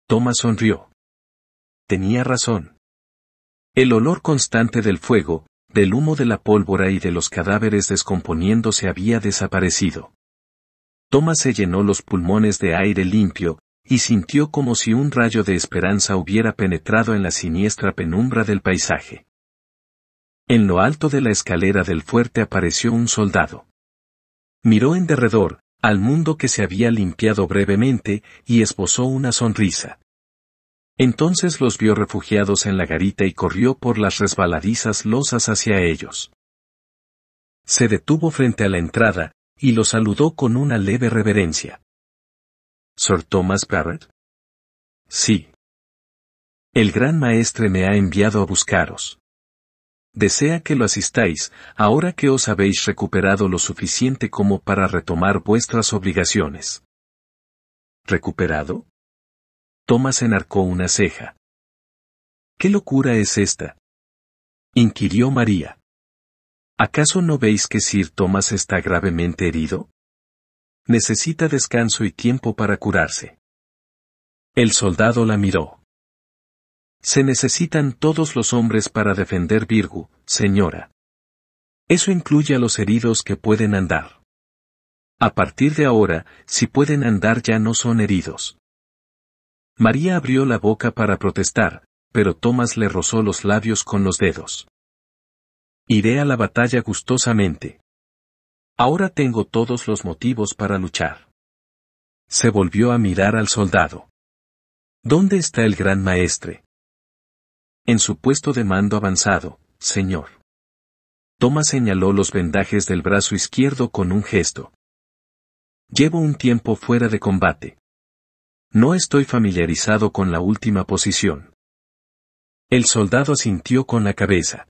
Thomas sonrió. Tenía razón. El olor constante del fuego, del humo de la pólvora y de los cadáveres descomponiéndose había desaparecido. Thomas se llenó los pulmones de aire limpio, y sintió como si un rayo de esperanza hubiera penetrado en la siniestra penumbra del paisaje. En lo alto de la escalera del fuerte apareció un soldado. Miró en derredor, al mundo que se había limpiado brevemente, y esbozó una sonrisa. Entonces los vio refugiados en la garita y corrió por las resbaladizas losas hacia ellos. Se detuvo frente a la entrada, y los saludó con una leve reverencia. Sir Thomas Barrett? Sí. El gran maestre me ha enviado a buscaros. Desea que lo asistáis, ahora que os habéis recuperado lo suficiente como para retomar vuestras obligaciones. ¿Recuperado? Thomas enarcó una ceja. ¿Qué locura es esta? inquirió María. ¿Acaso no veis que Sir Thomas está gravemente herido? Necesita descanso y tiempo para curarse. El soldado la miró. Se necesitan todos los hombres para defender Virgo, señora. Eso incluye a los heridos que pueden andar. A partir de ahora, si pueden andar ya no son heridos. María abrió la boca para protestar, pero Tomás le rozó los labios con los dedos. Iré a la batalla gustosamente. Ahora tengo todos los motivos para luchar. Se volvió a mirar al soldado. ¿Dónde está el gran maestre? En su puesto de mando avanzado, señor. Tomás señaló los vendajes del brazo izquierdo con un gesto. Llevo un tiempo fuera de combate. No estoy familiarizado con la última posición. El soldado asintió con la cabeza.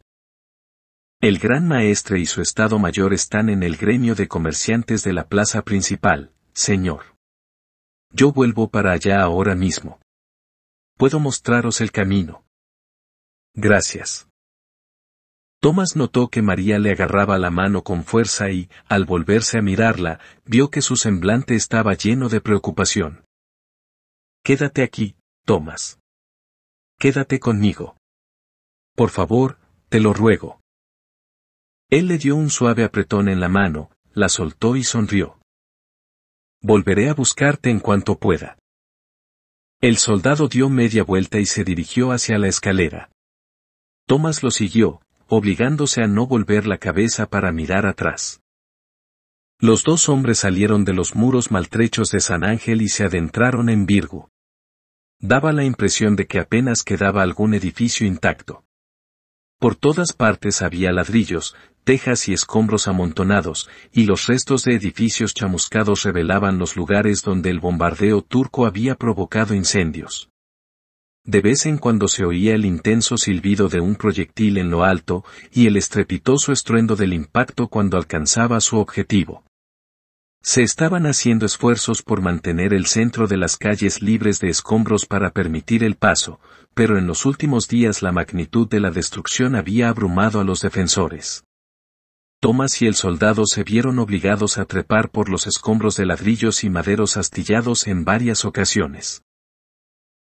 El gran maestre y su estado mayor están en el gremio de comerciantes de la plaza principal, señor. Yo vuelvo para allá ahora mismo. Puedo mostraros el camino. Gracias. Tomás notó que María le agarraba la mano con fuerza y, al volverse a mirarla, vio que su semblante estaba lleno de preocupación. Quédate aquí, Tomás. Quédate conmigo. Por favor, te lo ruego. Él le dio un suave apretón en la mano, la soltó y sonrió. Volveré a buscarte en cuanto pueda. El soldado dio media vuelta y se dirigió hacia la escalera. Tomás lo siguió, obligándose a no volver la cabeza para mirar atrás. Los dos hombres salieron de los muros maltrechos de San Ángel y se adentraron en Virgo daba la impresión de que apenas quedaba algún edificio intacto. Por todas partes había ladrillos, tejas y escombros amontonados, y los restos de edificios chamuscados revelaban los lugares donde el bombardeo turco había provocado incendios. De vez en cuando se oía el intenso silbido de un proyectil en lo alto, y el estrepitoso estruendo del impacto cuando alcanzaba su objetivo. Se estaban haciendo esfuerzos por mantener el centro de las calles libres de escombros para permitir el paso, pero en los últimos días la magnitud de la destrucción había abrumado a los defensores. Thomas y el soldado se vieron obligados a trepar por los escombros de ladrillos y maderos astillados en varias ocasiones.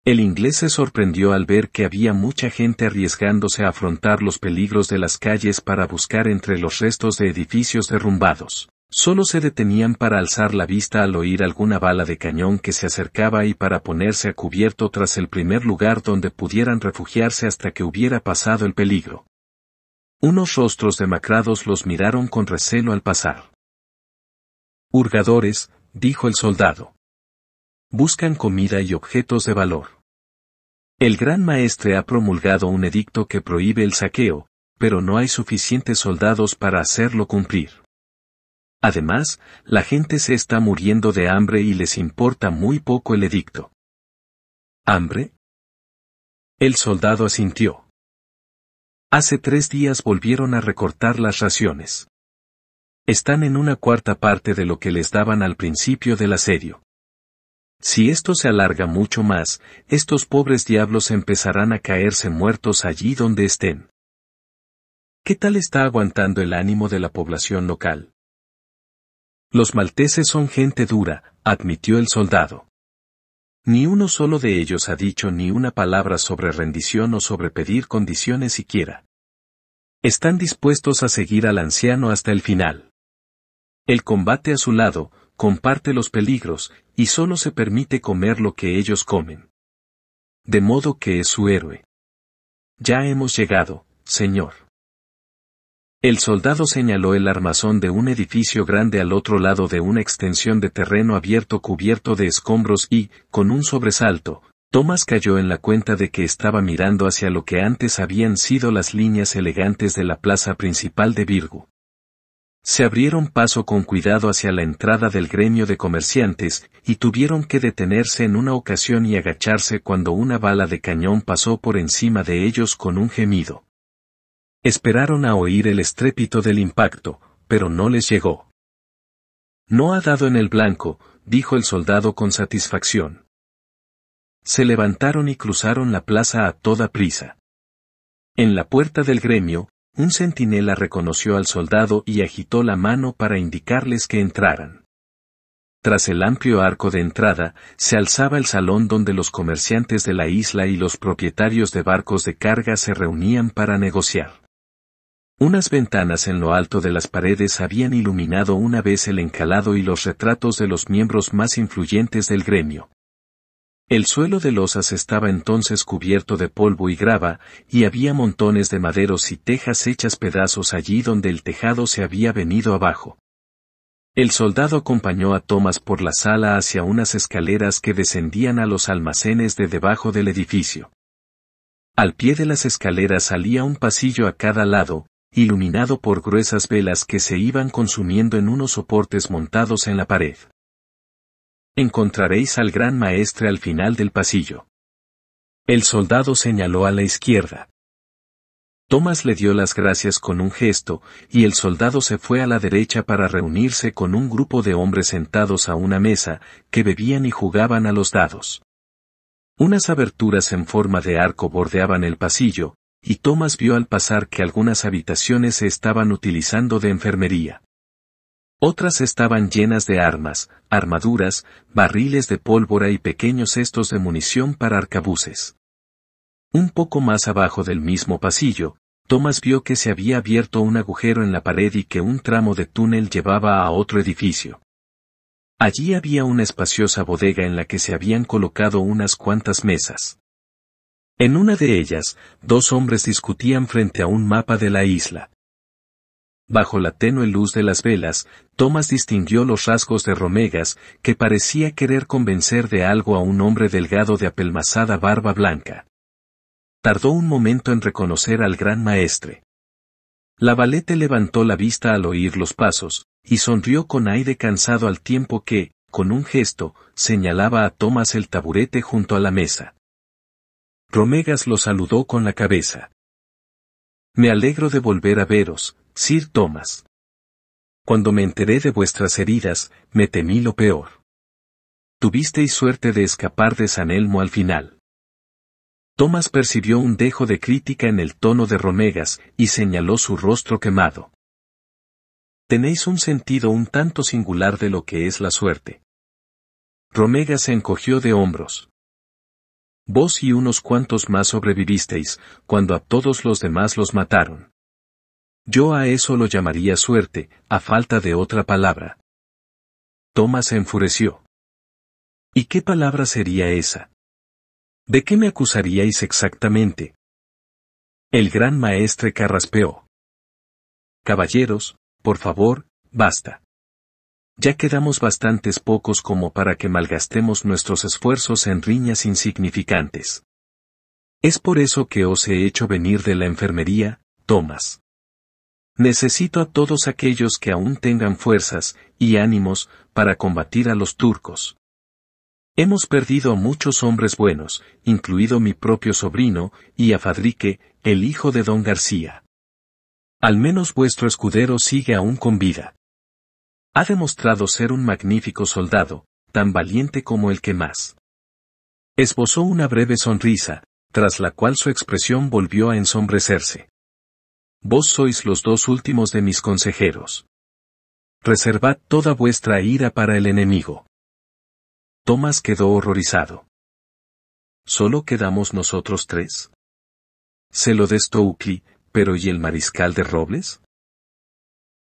El inglés se sorprendió al ver que había mucha gente arriesgándose a afrontar los peligros de las calles para buscar entre los restos de edificios derrumbados. Solo se detenían para alzar la vista al oír alguna bala de cañón que se acercaba y para ponerse a cubierto tras el primer lugar donde pudieran refugiarse hasta que hubiera pasado el peligro. Unos rostros demacrados los miraron con recelo al pasar. Hurgadores, dijo el soldado. Buscan comida y objetos de valor. El gran maestre ha promulgado un edicto que prohíbe el saqueo, pero no hay suficientes soldados para hacerlo cumplir. Además, la gente se está muriendo de hambre y les importa muy poco el edicto. ¿Hambre? El soldado asintió. Hace tres días volvieron a recortar las raciones. Están en una cuarta parte de lo que les daban al principio del asedio. Si esto se alarga mucho más, estos pobres diablos empezarán a caerse muertos allí donde estén. ¿Qué tal está aguantando el ánimo de la población local? Los malteses son gente dura, admitió el soldado. Ni uno solo de ellos ha dicho ni una palabra sobre rendición o sobre pedir condiciones siquiera. Están dispuestos a seguir al anciano hasta el final. El combate a su lado, comparte los peligros, y solo se permite comer lo que ellos comen. De modo que es su héroe. Ya hemos llegado, Señor. El soldado señaló el armazón de un edificio grande al otro lado de una extensión de terreno abierto cubierto de escombros y, con un sobresalto, Thomas cayó en la cuenta de que estaba mirando hacia lo que antes habían sido las líneas elegantes de la plaza principal de Virgo. Se abrieron paso con cuidado hacia la entrada del gremio de comerciantes, y tuvieron que detenerse en una ocasión y agacharse cuando una bala de cañón pasó por encima de ellos con un gemido. Esperaron a oír el estrépito del impacto, pero no les llegó. No ha dado en el blanco, dijo el soldado con satisfacción. Se levantaron y cruzaron la plaza a toda prisa. En la puerta del gremio, un centinela reconoció al soldado y agitó la mano para indicarles que entraran. Tras el amplio arco de entrada, se alzaba el salón donde los comerciantes de la isla y los propietarios de barcos de carga se reunían para negociar. Unas ventanas en lo alto de las paredes habían iluminado una vez el encalado y los retratos de los miembros más influyentes del gremio. El suelo de losas estaba entonces cubierto de polvo y grava, y había montones de maderos y tejas hechas pedazos allí donde el tejado se había venido abajo. El soldado acompañó a Thomas por la sala hacia unas escaleras que descendían a los almacenes de debajo del edificio. Al pie de las escaleras salía un pasillo a cada lado, iluminado por gruesas velas que se iban consumiendo en unos soportes montados en la pared. Encontraréis al gran maestre al final del pasillo. El soldado señaló a la izquierda. Tomás le dio las gracias con un gesto, y el soldado se fue a la derecha para reunirse con un grupo de hombres sentados a una mesa, que bebían y jugaban a los dados. Unas aberturas en forma de arco bordeaban el pasillo, y Thomas vio al pasar que algunas habitaciones se estaban utilizando de enfermería. Otras estaban llenas de armas, armaduras, barriles de pólvora y pequeños cestos de munición para arcabuces. Un poco más abajo del mismo pasillo, Thomas vio que se había abierto un agujero en la pared y que un tramo de túnel llevaba a otro edificio. Allí había una espaciosa bodega en la que se habían colocado unas cuantas mesas. En una de ellas, dos hombres discutían frente a un mapa de la isla. Bajo la tenue luz de las velas, Thomas distinguió los rasgos de Romegas, que parecía querer convencer de algo a un hombre delgado de apelmazada barba blanca. Tardó un momento en reconocer al gran maestre. La valete levantó la vista al oír los pasos, y sonrió con aire cansado al tiempo que, con un gesto, señalaba a Thomas el taburete junto a la mesa. Romegas lo saludó con la cabeza. Me alegro de volver a veros, Sir Thomas. Cuando me enteré de vuestras heridas, me temí lo peor. Tuvisteis suerte de escapar de San Elmo al final. Thomas percibió un dejo de crítica en el tono de Romegas y señaló su rostro quemado. Tenéis un sentido un tanto singular de lo que es la suerte. Romegas se encogió de hombros vos y unos cuantos más sobrevivisteis, cuando a todos los demás los mataron. Yo a eso lo llamaría suerte, a falta de otra palabra. Thomas se enfureció. ¿Y qué palabra sería esa? ¿De qué me acusaríais exactamente? El gran maestre carraspeó. Caballeros, por favor, basta ya quedamos bastantes pocos como para que malgastemos nuestros esfuerzos en riñas insignificantes. Es por eso que os he hecho venir de la enfermería, Tomás. Necesito a todos aquellos que aún tengan fuerzas y ánimos para combatir a los turcos. Hemos perdido a muchos hombres buenos, incluido mi propio sobrino, y a Fadrique, el hijo de don García. Al menos vuestro escudero sigue aún con vida. Ha demostrado ser un magnífico soldado, tan valiente como el que más. Esbozó una breve sonrisa, tras la cual su expresión volvió a ensombrecerse. Vos sois los dos últimos de mis consejeros. Reservad toda vuestra ira para el enemigo. Tomás quedó horrorizado. ¿Solo quedamos nosotros tres? Se lo de pero ¿y el mariscal de Robles?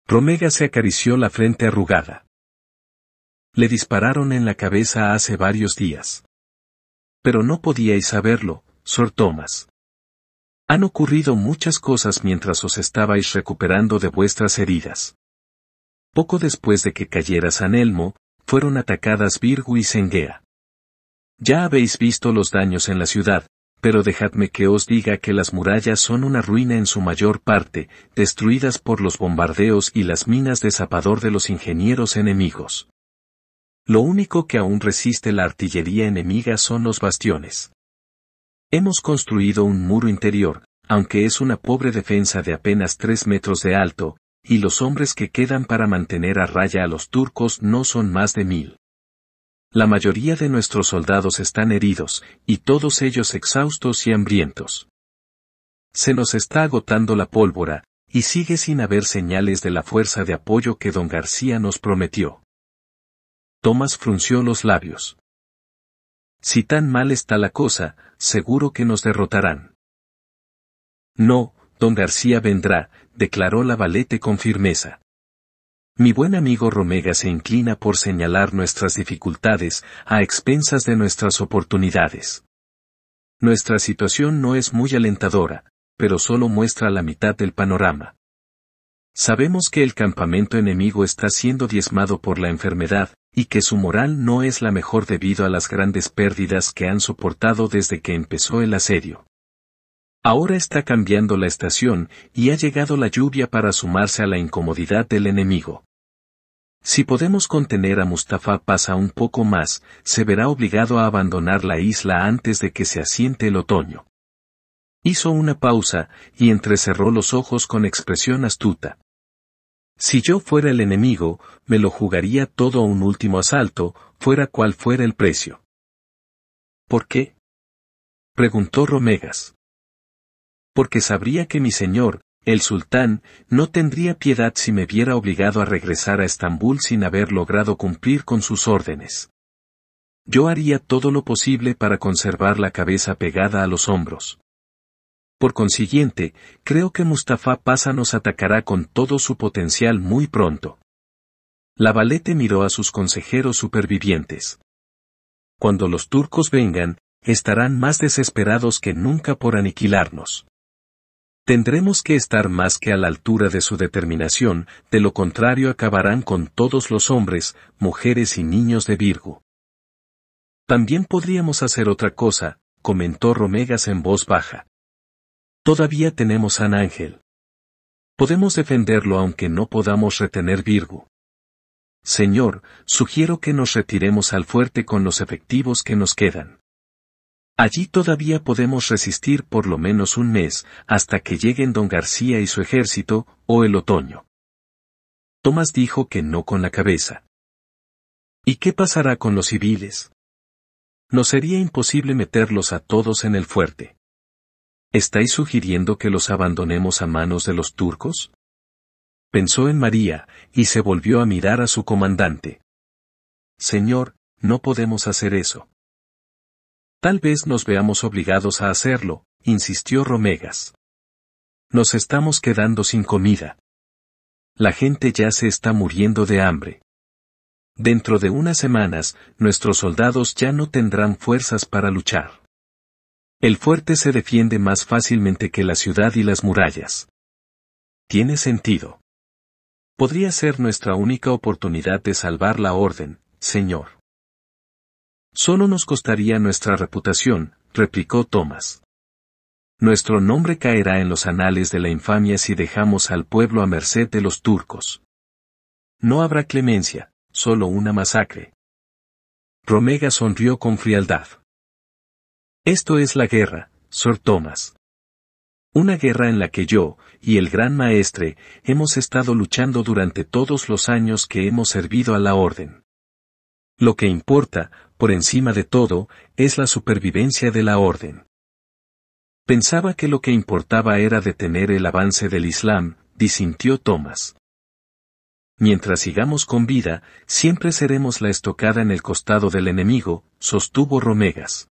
Romega se acarició la frente arrugada. Le dispararon en la cabeza hace varios días. Pero no podíais saberlo, Sor Thomas. Han ocurrido muchas cosas mientras os estabais recuperando de vuestras heridas. Poco después de que cayera San Elmo, fueron atacadas Virgo y Sengea. Ya habéis visto los daños en la ciudad, pero dejadme que os diga que las murallas son una ruina en su mayor parte, destruidas por los bombardeos y las minas de zapador de los ingenieros enemigos. Lo único que aún resiste la artillería enemiga son los bastiones. Hemos construido un muro interior, aunque es una pobre defensa de apenas tres metros de alto, y los hombres que quedan para mantener a raya a los turcos no son más de mil. La mayoría de nuestros soldados están heridos, y todos ellos exhaustos y hambrientos. Se nos está agotando la pólvora, y sigue sin haber señales de la fuerza de apoyo que don García nos prometió. Tomás frunció los labios. Si tan mal está la cosa, seguro que nos derrotarán. No, don García vendrá, declaró la valete con firmeza. Mi buen amigo Romega se inclina por señalar nuestras dificultades a expensas de nuestras oportunidades. Nuestra situación no es muy alentadora, pero solo muestra la mitad del panorama. Sabemos que el campamento enemigo está siendo diezmado por la enfermedad, y que su moral no es la mejor debido a las grandes pérdidas que han soportado desde que empezó el asedio. Ahora está cambiando la estación, y ha llegado la lluvia para sumarse a la incomodidad del enemigo. Si podemos contener a Mustafa pasa un poco más, se verá obligado a abandonar la isla antes de que se asiente el otoño. Hizo una pausa, y entrecerró los ojos con expresión astuta. Si yo fuera el enemigo, me lo jugaría todo a un último asalto, fuera cual fuera el precio. ¿Por qué? preguntó Romegas. Porque sabría que mi señor, el sultán no tendría piedad si me viera obligado a regresar a Estambul sin haber logrado cumplir con sus órdenes. Yo haría todo lo posible para conservar la cabeza pegada a los hombros. Por consiguiente, creo que Mustafa Pasa nos atacará con todo su potencial muy pronto. La Valete miró a sus consejeros supervivientes. Cuando los turcos vengan, estarán más desesperados que nunca por aniquilarnos. Tendremos que estar más que a la altura de su determinación, de lo contrario acabarán con todos los hombres, mujeres y niños de Virgo. También podríamos hacer otra cosa, comentó Romegas en voz baja. Todavía tenemos a San Ángel. Podemos defenderlo aunque no podamos retener Virgo. Señor, sugiero que nos retiremos al fuerte con los efectivos que nos quedan. Allí todavía podemos resistir por lo menos un mes, hasta que lleguen don García y su ejército, o el otoño. Tomás dijo que no con la cabeza. ¿Y qué pasará con los civiles? No sería imposible meterlos a todos en el fuerte. ¿Estáis sugiriendo que los abandonemos a manos de los turcos? Pensó en María, y se volvió a mirar a su comandante. Señor, no podemos hacer eso. Tal vez nos veamos obligados a hacerlo, insistió Romegas. Nos estamos quedando sin comida. La gente ya se está muriendo de hambre. Dentro de unas semanas, nuestros soldados ya no tendrán fuerzas para luchar. El fuerte se defiende más fácilmente que la ciudad y las murallas. Tiene sentido. Podría ser nuestra única oportunidad de salvar la orden, señor. Solo nos costaría nuestra reputación, replicó Thomas. Nuestro nombre caerá en los anales de la infamia si dejamos al pueblo a merced de los turcos. No habrá clemencia, solo una masacre. Romega sonrió con frialdad. Esto es la guerra, Sir Thomas. Una guerra en la que yo, y el gran maestre, hemos estado luchando durante todos los años que hemos servido a la orden. Lo que importa, por encima de todo, es la supervivencia de la orden. Pensaba que lo que importaba era detener el avance del Islam, disintió Thomas. Mientras sigamos con vida, siempre seremos la estocada en el costado del enemigo, sostuvo Romegas.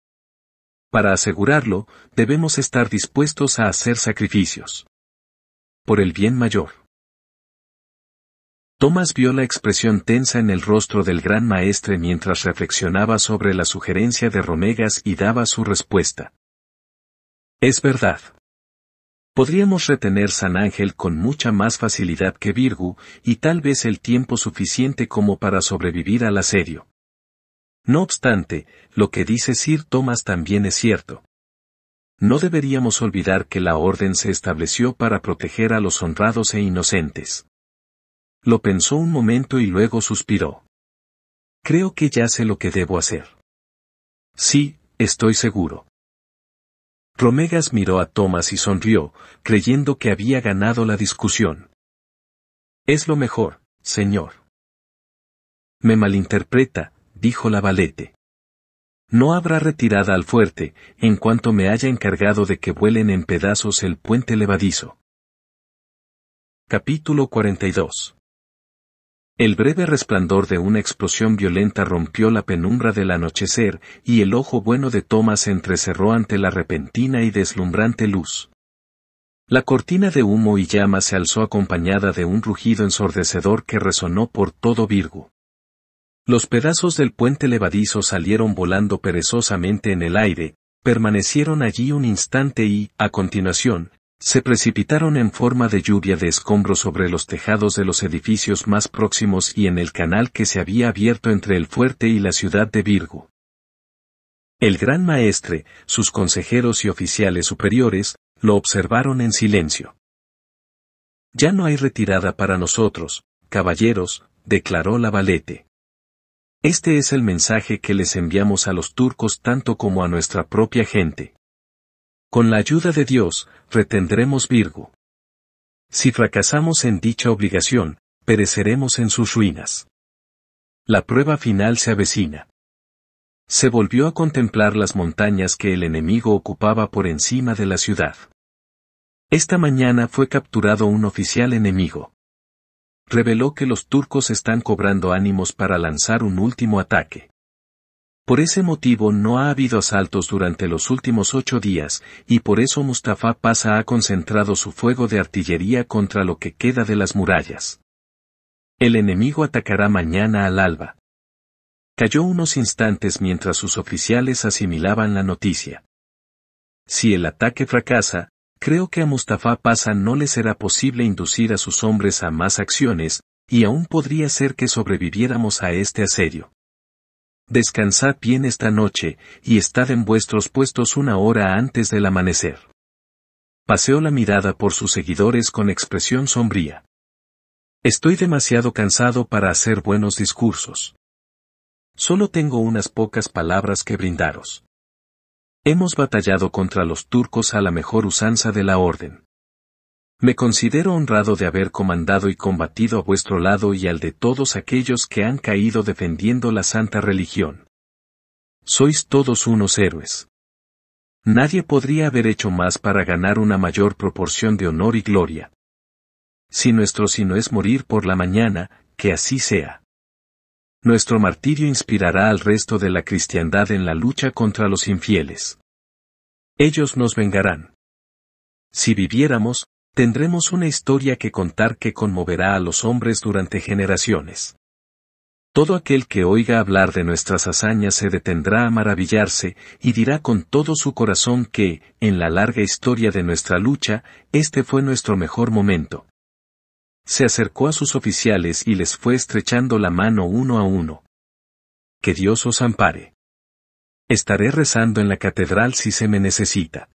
Para asegurarlo, debemos estar dispuestos a hacer sacrificios. Por el bien mayor. Thomas vio la expresión tensa en el rostro del gran maestre mientras reflexionaba sobre la sugerencia de Romegas y daba su respuesta. Es verdad. Podríamos retener San Ángel con mucha más facilidad que Virgo, y tal vez el tiempo suficiente como para sobrevivir al asedio. No obstante, lo que dice Sir Thomas también es cierto. No deberíamos olvidar que la orden se estableció para proteger a los honrados e inocentes. Lo pensó un momento y luego suspiró. Creo que ya sé lo que debo hacer. Sí, estoy seguro. Romegas miró a Thomas y sonrió, creyendo que había ganado la discusión. Es lo mejor, señor. Me malinterpreta, dijo la valete. No habrá retirada al fuerte, en cuanto me haya encargado de que vuelen en pedazos el puente levadizo. Capítulo 42 el breve resplandor de una explosión violenta rompió la penumbra del anochecer, y el ojo bueno de Thomas entrecerró ante la repentina y deslumbrante luz. La cortina de humo y llama se alzó acompañada de un rugido ensordecedor que resonó por todo Virgo. Los pedazos del puente levadizo salieron volando perezosamente en el aire, permanecieron allí un instante y, a continuación, se precipitaron en forma de lluvia de escombros sobre los tejados de los edificios más próximos y en el canal que se había abierto entre el fuerte y la ciudad de Virgo. El gran maestre, sus consejeros y oficiales superiores, lo observaron en silencio. Ya no hay retirada para nosotros, caballeros, declaró la valete. Este es el mensaje que les enviamos a los turcos tanto como a nuestra propia gente. Con la ayuda de Dios, retendremos Virgo. Si fracasamos en dicha obligación, pereceremos en sus ruinas. La prueba final se avecina. Se volvió a contemplar las montañas que el enemigo ocupaba por encima de la ciudad. Esta mañana fue capturado un oficial enemigo. Reveló que los turcos están cobrando ánimos para lanzar un último ataque. Por ese motivo no ha habido asaltos durante los últimos ocho días, y por eso Mustafa Pasa ha concentrado su fuego de artillería contra lo que queda de las murallas. El enemigo atacará mañana al alba. Cayó unos instantes mientras sus oficiales asimilaban la noticia. Si el ataque fracasa, creo que a Mustafa Pasa no le será posible inducir a sus hombres a más acciones, y aún podría ser que sobreviviéramos a este asedio. Descansad bien esta noche, y estad en vuestros puestos una hora antes del amanecer. Paseó la mirada por sus seguidores con expresión sombría. Estoy demasiado cansado para hacer buenos discursos. Solo tengo unas pocas palabras que brindaros. Hemos batallado contra los turcos a la mejor usanza de la orden. Me considero honrado de haber comandado y combatido a vuestro lado y al de todos aquellos que han caído defendiendo la santa religión. Sois todos unos héroes. Nadie podría haber hecho más para ganar una mayor proporción de honor y gloria. Si nuestro sino es morir por la mañana, que así sea. Nuestro martirio inspirará al resto de la cristiandad en la lucha contra los infieles. Ellos nos vengarán. Si viviéramos, Tendremos una historia que contar que conmoverá a los hombres durante generaciones. Todo aquel que oiga hablar de nuestras hazañas se detendrá a maravillarse y dirá con todo su corazón que, en la larga historia de nuestra lucha, este fue nuestro mejor momento. Se acercó a sus oficiales y les fue estrechando la mano uno a uno. Que Dios os ampare. Estaré rezando en la catedral si se me necesita.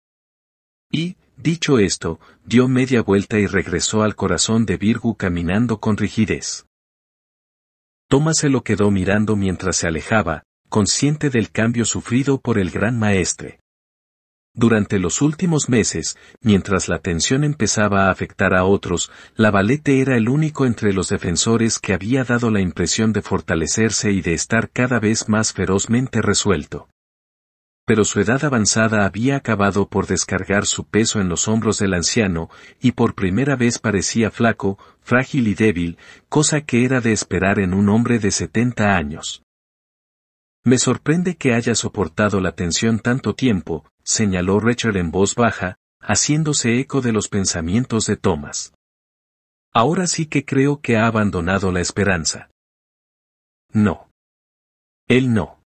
Y, Dicho esto, dio media vuelta y regresó al corazón de Virgu caminando con rigidez. Thomas se lo quedó mirando mientras se alejaba, consciente del cambio sufrido por el gran maestre. Durante los últimos meses, mientras la tensión empezaba a afectar a otros, la Valete era el único entre los defensores que había dado la impresión de fortalecerse y de estar cada vez más ferozmente resuelto pero su edad avanzada había acabado por descargar su peso en los hombros del anciano, y por primera vez parecía flaco, frágil y débil, cosa que era de esperar en un hombre de setenta años. Me sorprende que haya soportado la tensión tanto tiempo, señaló Richard en voz baja, haciéndose eco de los pensamientos de Thomas. Ahora sí que creo que ha abandonado la esperanza. No. Él no.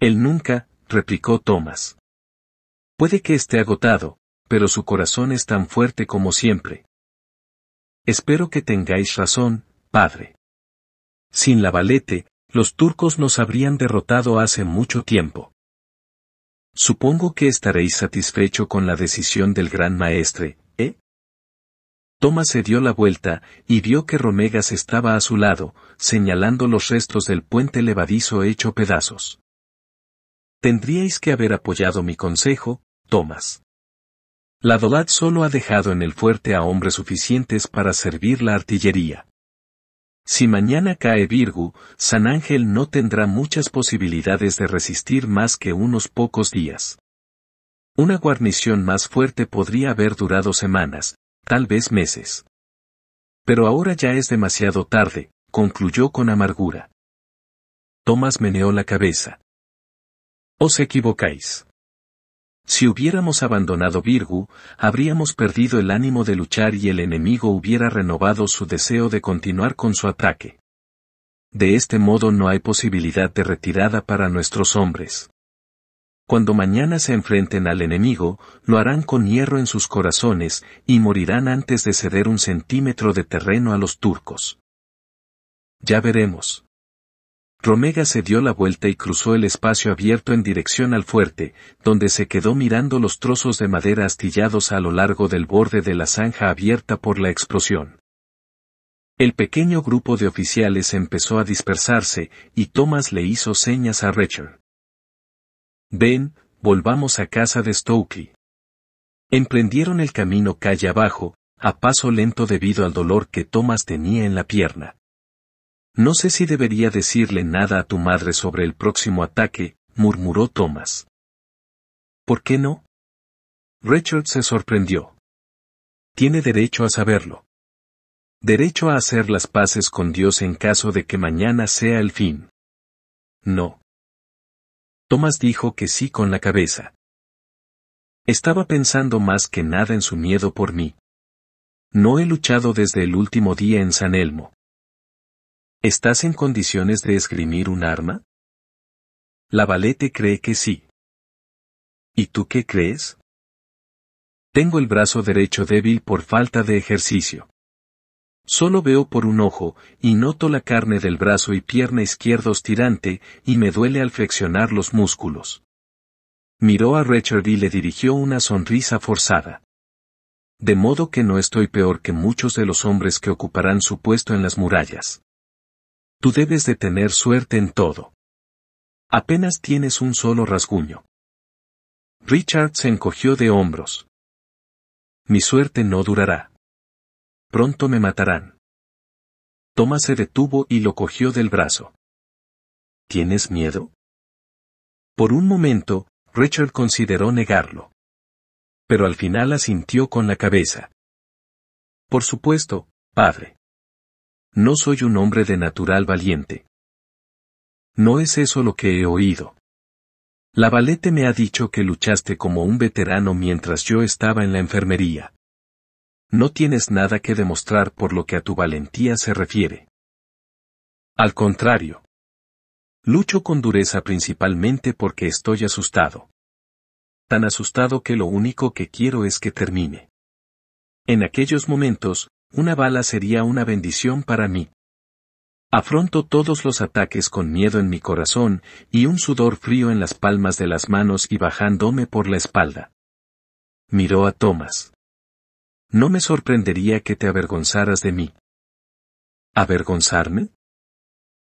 Él nunca, replicó Thomas. Puede que esté agotado, pero su corazón es tan fuerte como siempre. Espero que tengáis razón, padre. Sin la valete, los turcos nos habrían derrotado hace mucho tiempo. Supongo que estaréis satisfecho con la decisión del gran maestre, ¿eh? Tomás se dio la vuelta y vio que Romegas estaba a su lado, señalando los restos del puente levadizo hecho pedazos. Tendríais que haber apoyado mi consejo, Thomas. La Dolat solo ha dejado en el fuerte a hombres suficientes para servir la artillería. Si mañana cae Virgo, San Ángel no tendrá muchas posibilidades de resistir más que unos pocos días. Una guarnición más fuerte podría haber durado semanas, tal vez meses. Pero ahora ya es demasiado tarde, concluyó con amargura. Thomas meneó la cabeza. Os equivocáis. Si hubiéramos abandonado Virgu, habríamos perdido el ánimo de luchar y el enemigo hubiera renovado su deseo de continuar con su ataque. De este modo no hay posibilidad de retirada para nuestros hombres. Cuando mañana se enfrenten al enemigo, lo harán con hierro en sus corazones, y morirán antes de ceder un centímetro de terreno a los turcos. Ya veremos. Romega se dio la vuelta y cruzó el espacio abierto en dirección al fuerte, donde se quedó mirando los trozos de madera astillados a lo largo del borde de la zanja abierta por la explosión. El pequeño grupo de oficiales empezó a dispersarse, y Thomas le hizo señas a Rachel. Ven, volvamos a casa de Stokely. Emprendieron el camino calle abajo, a paso lento debido al dolor que Thomas tenía en la pierna. No sé si debería decirle nada a tu madre sobre el próximo ataque, murmuró Thomas. ¿Por qué no? Richard se sorprendió. Tiene derecho a saberlo. Derecho a hacer las paces con Dios en caso de que mañana sea el fin. No. Thomas dijo que sí con la cabeza. Estaba pensando más que nada en su miedo por mí. No he luchado desde el último día en San Elmo. ¿Estás en condiciones de esgrimir un arma? La valete cree que sí. ¿Y tú qué crees? Tengo el brazo derecho débil por falta de ejercicio. Solo veo por un ojo, y noto la carne del brazo y pierna izquierdos tirante, y me duele al flexionar los músculos. Miró a Richard y le dirigió una sonrisa forzada. De modo que no estoy peor que muchos de los hombres que ocuparán su puesto en las murallas tú debes de tener suerte en todo. Apenas tienes un solo rasguño. Richard se encogió de hombros. Mi suerte no durará. Pronto me matarán. Thomas se detuvo y lo cogió del brazo. ¿Tienes miedo? Por un momento, Richard consideró negarlo. Pero al final asintió con la cabeza. Por supuesto, padre. No soy un hombre de natural valiente. No es eso lo que he oído. La valete me ha dicho que luchaste como un veterano mientras yo estaba en la enfermería. No tienes nada que demostrar por lo que a tu valentía se refiere. Al contrario. Lucho con dureza principalmente porque estoy asustado. Tan asustado que lo único que quiero es que termine. En aquellos momentos, una bala sería una bendición para mí. Afronto todos los ataques con miedo en mi corazón y un sudor frío en las palmas de las manos y bajándome por la espalda. Miró a Thomas. No me sorprendería que te avergonzaras de mí. ¿Avergonzarme?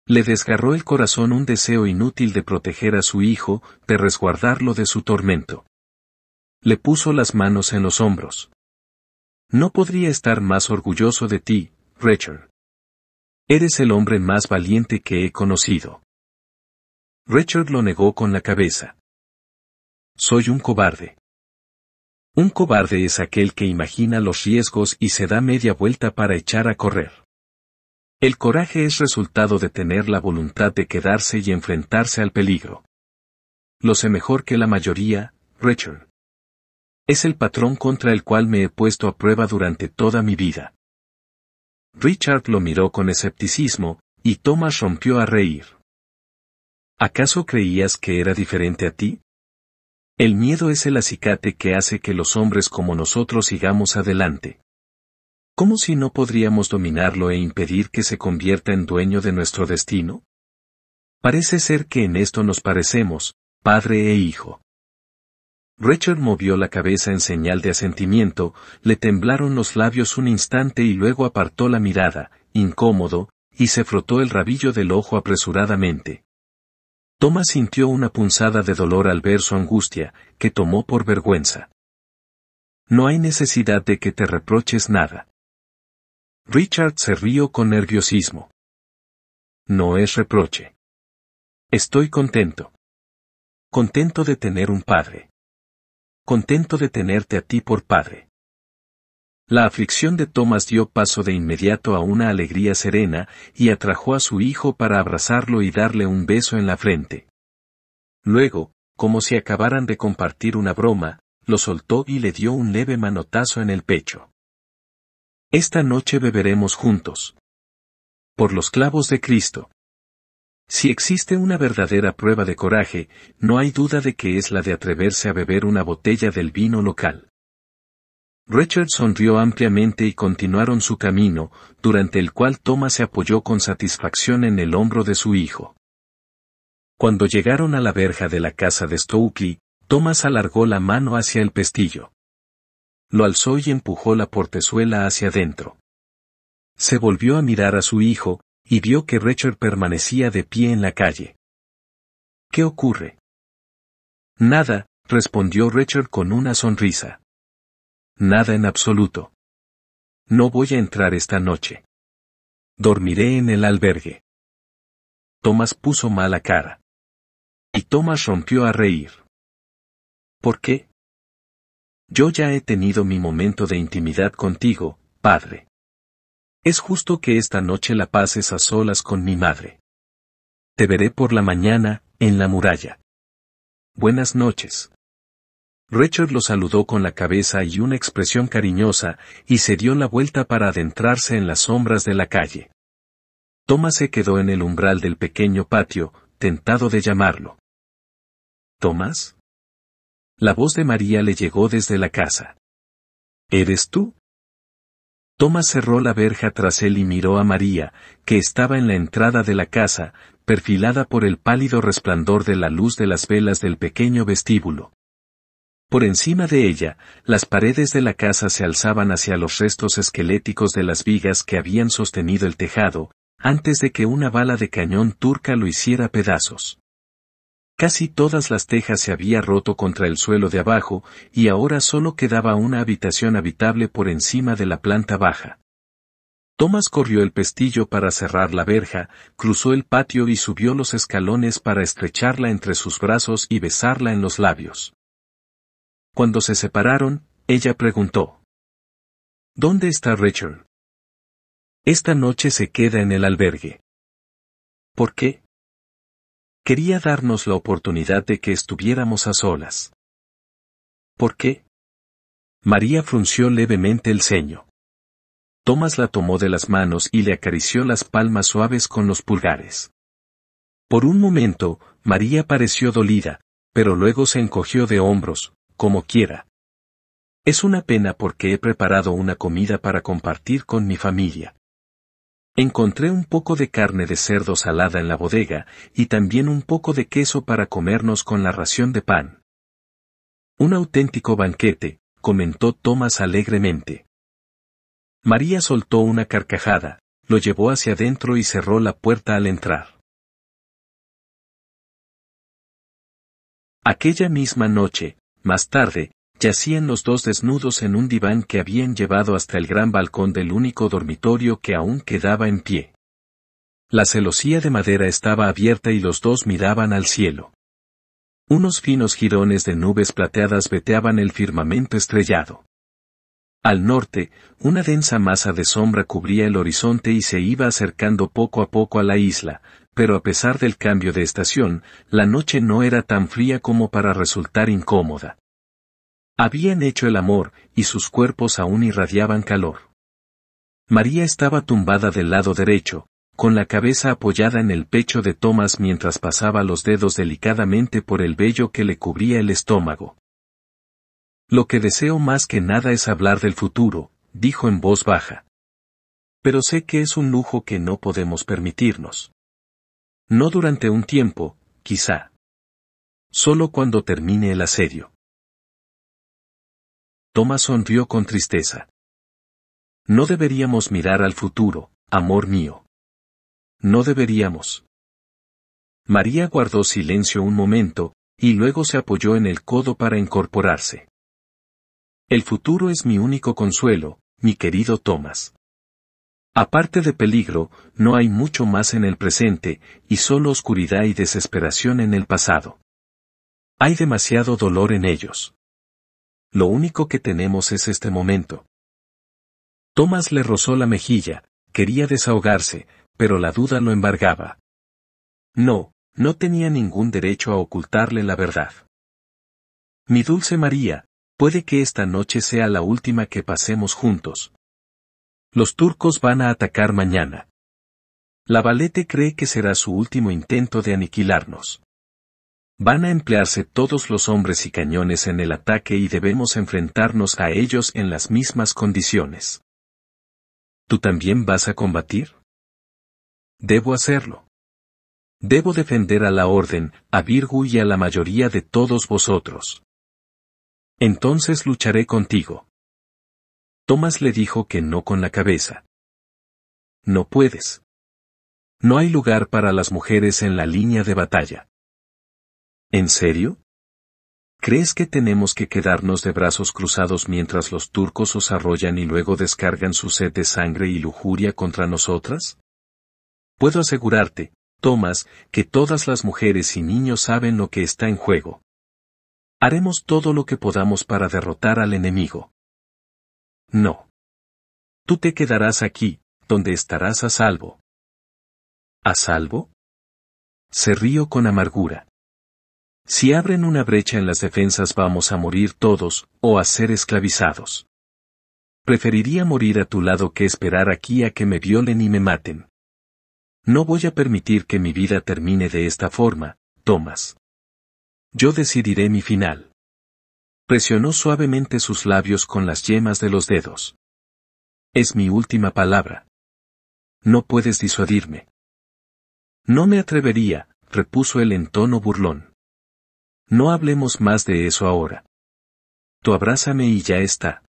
Le desgarró el corazón un deseo inútil de proteger a su hijo, de resguardarlo de su tormento. Le puso las manos en los hombros. No podría estar más orgulloso de ti, Richard. Eres el hombre más valiente que he conocido. Richard lo negó con la cabeza. Soy un cobarde. Un cobarde es aquel que imagina los riesgos y se da media vuelta para echar a correr. El coraje es resultado de tener la voluntad de quedarse y enfrentarse al peligro. Lo sé mejor que la mayoría, Richard. Es el patrón contra el cual me he puesto a prueba durante toda mi vida. Richard lo miró con escepticismo, y Thomas rompió a reír. ¿Acaso creías que era diferente a ti? El miedo es el acicate que hace que los hombres como nosotros sigamos adelante. ¿Cómo si no podríamos dominarlo e impedir que se convierta en dueño de nuestro destino? Parece ser que en esto nos parecemos, padre e hijo. Richard movió la cabeza en señal de asentimiento, le temblaron los labios un instante y luego apartó la mirada, incómodo, y se frotó el rabillo del ojo apresuradamente. Thomas sintió una punzada de dolor al ver su angustia, que tomó por vergüenza. No hay necesidad de que te reproches nada. Richard se rió con nerviosismo. No es reproche. Estoy contento. Contento de tener un padre contento de tenerte a ti por padre. La aflicción de Tomás dio paso de inmediato a una alegría serena, y atrajo a su hijo para abrazarlo y darle un beso en la frente. Luego, como si acabaran de compartir una broma, lo soltó y le dio un leve manotazo en el pecho. Esta noche beberemos juntos. Por los clavos de Cristo. Si existe una verdadera prueba de coraje, no hay duda de que es la de atreverse a beber una botella del vino local. Richard sonrió ampliamente y continuaron su camino, durante el cual Thomas se apoyó con satisfacción en el hombro de su hijo. Cuando llegaron a la verja de la casa de Stokely, Thomas alargó la mano hacia el pestillo. Lo alzó y empujó la portezuela hacia adentro. Se volvió a mirar a su hijo, y vio que Richard permanecía de pie en la calle. ¿Qué ocurre? Nada, respondió Richard con una sonrisa. Nada en absoluto. No voy a entrar esta noche. Dormiré en el albergue. Thomas puso mala cara. Y Thomas rompió a reír. ¿Por qué? Yo ya he tenido mi momento de intimidad contigo, padre. Es justo que esta noche la pases a solas con mi madre. Te veré por la mañana, en la muralla. Buenas noches. Richard lo saludó con la cabeza y una expresión cariñosa, y se dio la vuelta para adentrarse en las sombras de la calle. Thomas se quedó en el umbral del pequeño patio, tentado de llamarlo. ¿Tomás? La voz de María le llegó desde la casa. ¿Eres tú? Thomas cerró la verja tras él y miró a María, que estaba en la entrada de la casa, perfilada por el pálido resplandor de la luz de las velas del pequeño vestíbulo. Por encima de ella, las paredes de la casa se alzaban hacia los restos esqueléticos de las vigas que habían sostenido el tejado, antes de que una bala de cañón turca lo hiciera pedazos. Casi todas las tejas se había roto contra el suelo de abajo, y ahora solo quedaba una habitación habitable por encima de la planta baja. Thomas corrió el pestillo para cerrar la verja, cruzó el patio y subió los escalones para estrecharla entre sus brazos y besarla en los labios. Cuando se separaron, ella preguntó. ¿Dónde está Richard? Esta noche se queda en el albergue. ¿Por qué? Quería darnos la oportunidad de que estuviéramos a solas. ¿Por qué? María frunció levemente el ceño. Tomás la tomó de las manos y le acarició las palmas suaves con los pulgares. Por un momento, María pareció dolida, pero luego se encogió de hombros, como quiera. Es una pena porque he preparado una comida para compartir con mi familia. Encontré un poco de carne de cerdo salada en la bodega y también un poco de queso para comernos con la ración de pan. Un auténtico banquete, comentó Thomas alegremente. María soltó una carcajada, lo llevó hacia adentro y cerró la puerta al entrar. Aquella misma noche, más tarde, Yacían los dos desnudos en un diván que habían llevado hasta el gran balcón del único dormitorio que aún quedaba en pie. La celosía de madera estaba abierta y los dos miraban al cielo. Unos finos jirones de nubes plateadas veteaban el firmamento estrellado. Al norte, una densa masa de sombra cubría el horizonte y se iba acercando poco a poco a la isla, pero a pesar del cambio de estación, la noche no era tan fría como para resultar incómoda. Habían hecho el amor, y sus cuerpos aún irradiaban calor. María estaba tumbada del lado derecho, con la cabeza apoyada en el pecho de Tomás mientras pasaba los dedos delicadamente por el vello que le cubría el estómago. Lo que deseo más que nada es hablar del futuro, dijo en voz baja. Pero sé que es un lujo que no podemos permitirnos. No durante un tiempo, quizá. Solo cuando termine el asedio. Thomas sonrió con tristeza. No deberíamos mirar al futuro, amor mío. No deberíamos. María guardó silencio un momento, y luego se apoyó en el codo para incorporarse. El futuro es mi único consuelo, mi querido Thomas. Aparte de peligro, no hay mucho más en el presente, y solo oscuridad y desesperación en el pasado. Hay demasiado dolor en ellos lo único que tenemos es este momento. Tomás le rozó la mejilla, quería desahogarse, pero la duda lo embargaba. No, no tenía ningún derecho a ocultarle la verdad. Mi dulce María, puede que esta noche sea la última que pasemos juntos. Los turcos van a atacar mañana. La Valete cree que será su último intento de aniquilarnos. Van a emplearse todos los hombres y cañones en el ataque y debemos enfrentarnos a ellos en las mismas condiciones. ¿Tú también vas a combatir? Debo hacerlo. Debo defender a la orden, a Virgo y a la mayoría de todos vosotros. Entonces lucharé contigo. Tomás le dijo que no con la cabeza. No puedes. No hay lugar para las mujeres en la línea de batalla. ¿En serio? ¿Crees que tenemos que quedarnos de brazos cruzados mientras los turcos os arrollan y luego descargan su sed de sangre y lujuria contra nosotras? Puedo asegurarte, Tomás, que todas las mujeres y niños saben lo que está en juego. Haremos todo lo que podamos para derrotar al enemigo. No. Tú te quedarás aquí, donde estarás a salvo. ¿A salvo? Se río con amargura. Si abren una brecha en las defensas vamos a morir todos, o a ser esclavizados. Preferiría morir a tu lado que esperar aquí a que me violen y me maten. No voy a permitir que mi vida termine de esta forma, Thomas. Yo decidiré mi final. Presionó suavemente sus labios con las yemas de los dedos. Es mi última palabra. No puedes disuadirme. No me atrevería, repuso él en tono burlón. No hablemos más de eso ahora. Tú abrázame y ya está.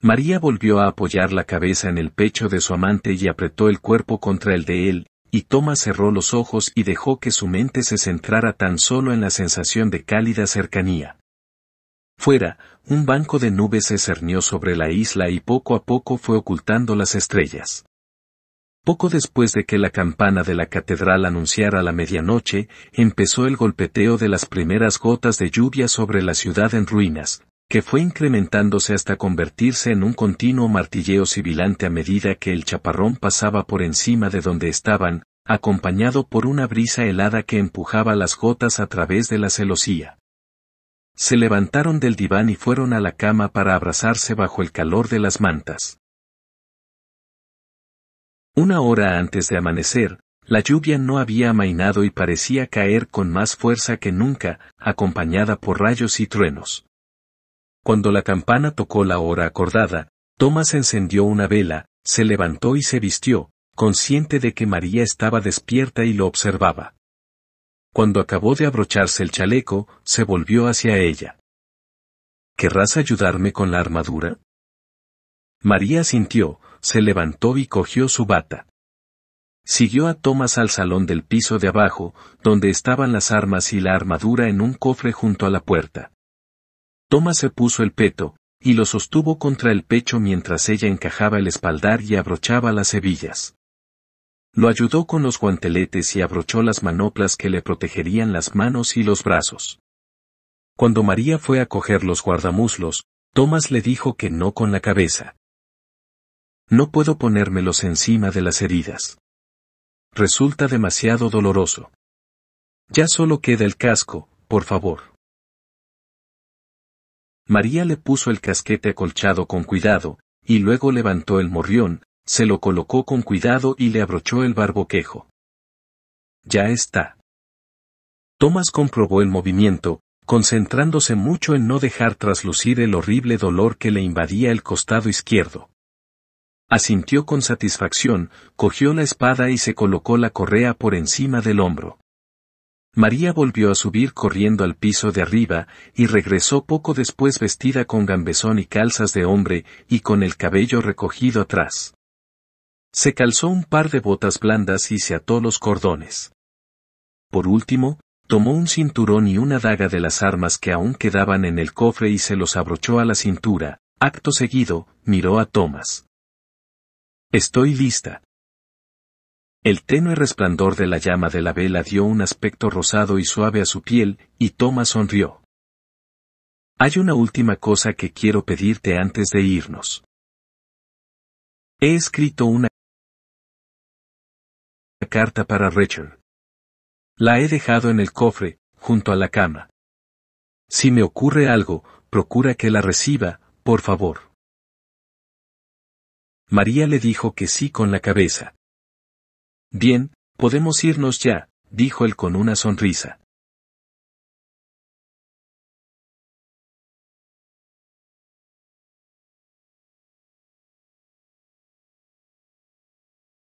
María volvió a apoyar la cabeza en el pecho de su amante y apretó el cuerpo contra el de él, y Thomas cerró los ojos y dejó que su mente se centrara tan solo en la sensación de cálida cercanía. Fuera, un banco de nubes se cernió sobre la isla y poco a poco fue ocultando las estrellas. Poco después de que la campana de la catedral anunciara la medianoche, empezó el golpeteo de las primeras gotas de lluvia sobre la ciudad en ruinas, que fue incrementándose hasta convertirse en un continuo martilleo sibilante a medida que el chaparrón pasaba por encima de donde estaban, acompañado por una brisa helada que empujaba las gotas a través de la celosía. Se levantaron del diván y fueron a la cama para abrazarse bajo el calor de las mantas. Una hora antes de amanecer, la lluvia no había amainado y parecía caer con más fuerza que nunca, acompañada por rayos y truenos. Cuando la campana tocó la hora acordada, Tomás encendió una vela, se levantó y se vistió, consciente de que María estaba despierta y lo observaba. Cuando acabó de abrocharse el chaleco, se volvió hacia ella. ¿Querrás ayudarme con la armadura? María sintió, se levantó y cogió su bata. Siguió a Thomas al salón del piso de abajo, donde estaban las armas y la armadura en un cofre junto a la puerta. Thomas se puso el peto, y lo sostuvo contra el pecho mientras ella encajaba el espaldar y abrochaba las hebillas. Lo ayudó con los guanteletes y abrochó las manoplas que le protegerían las manos y los brazos. Cuando María fue a coger los guardamuslos, Thomas le dijo que no con la cabeza. No puedo ponérmelos encima de las heridas. Resulta demasiado doloroso. Ya solo queda el casco, por favor. María le puso el casquete acolchado con cuidado, y luego levantó el morrión, se lo colocó con cuidado y le abrochó el barboquejo. Ya está. Tomás comprobó el movimiento, concentrándose mucho en no dejar traslucir el horrible dolor que le invadía el costado izquierdo. Asintió con satisfacción, cogió la espada y se colocó la correa por encima del hombro. María volvió a subir corriendo al piso de arriba, y regresó poco después vestida con gambesón y calzas de hombre, y con el cabello recogido atrás. Se calzó un par de botas blandas y se ató los cordones. Por último, tomó un cinturón y una daga de las armas que aún quedaban en el cofre y se los abrochó a la cintura, acto seguido, miró a Thomas. Estoy lista. El tenue resplandor de la llama de la vela dio un aspecto rosado y suave a su piel, y Thomas sonrió. Hay una última cosa que quiero pedirte antes de irnos. He escrito una carta para Richard. La he dejado en el cofre, junto a la cama. Si me ocurre algo, procura que la reciba, por favor. María le dijo que sí con la cabeza. Bien, podemos irnos ya, dijo él con una sonrisa.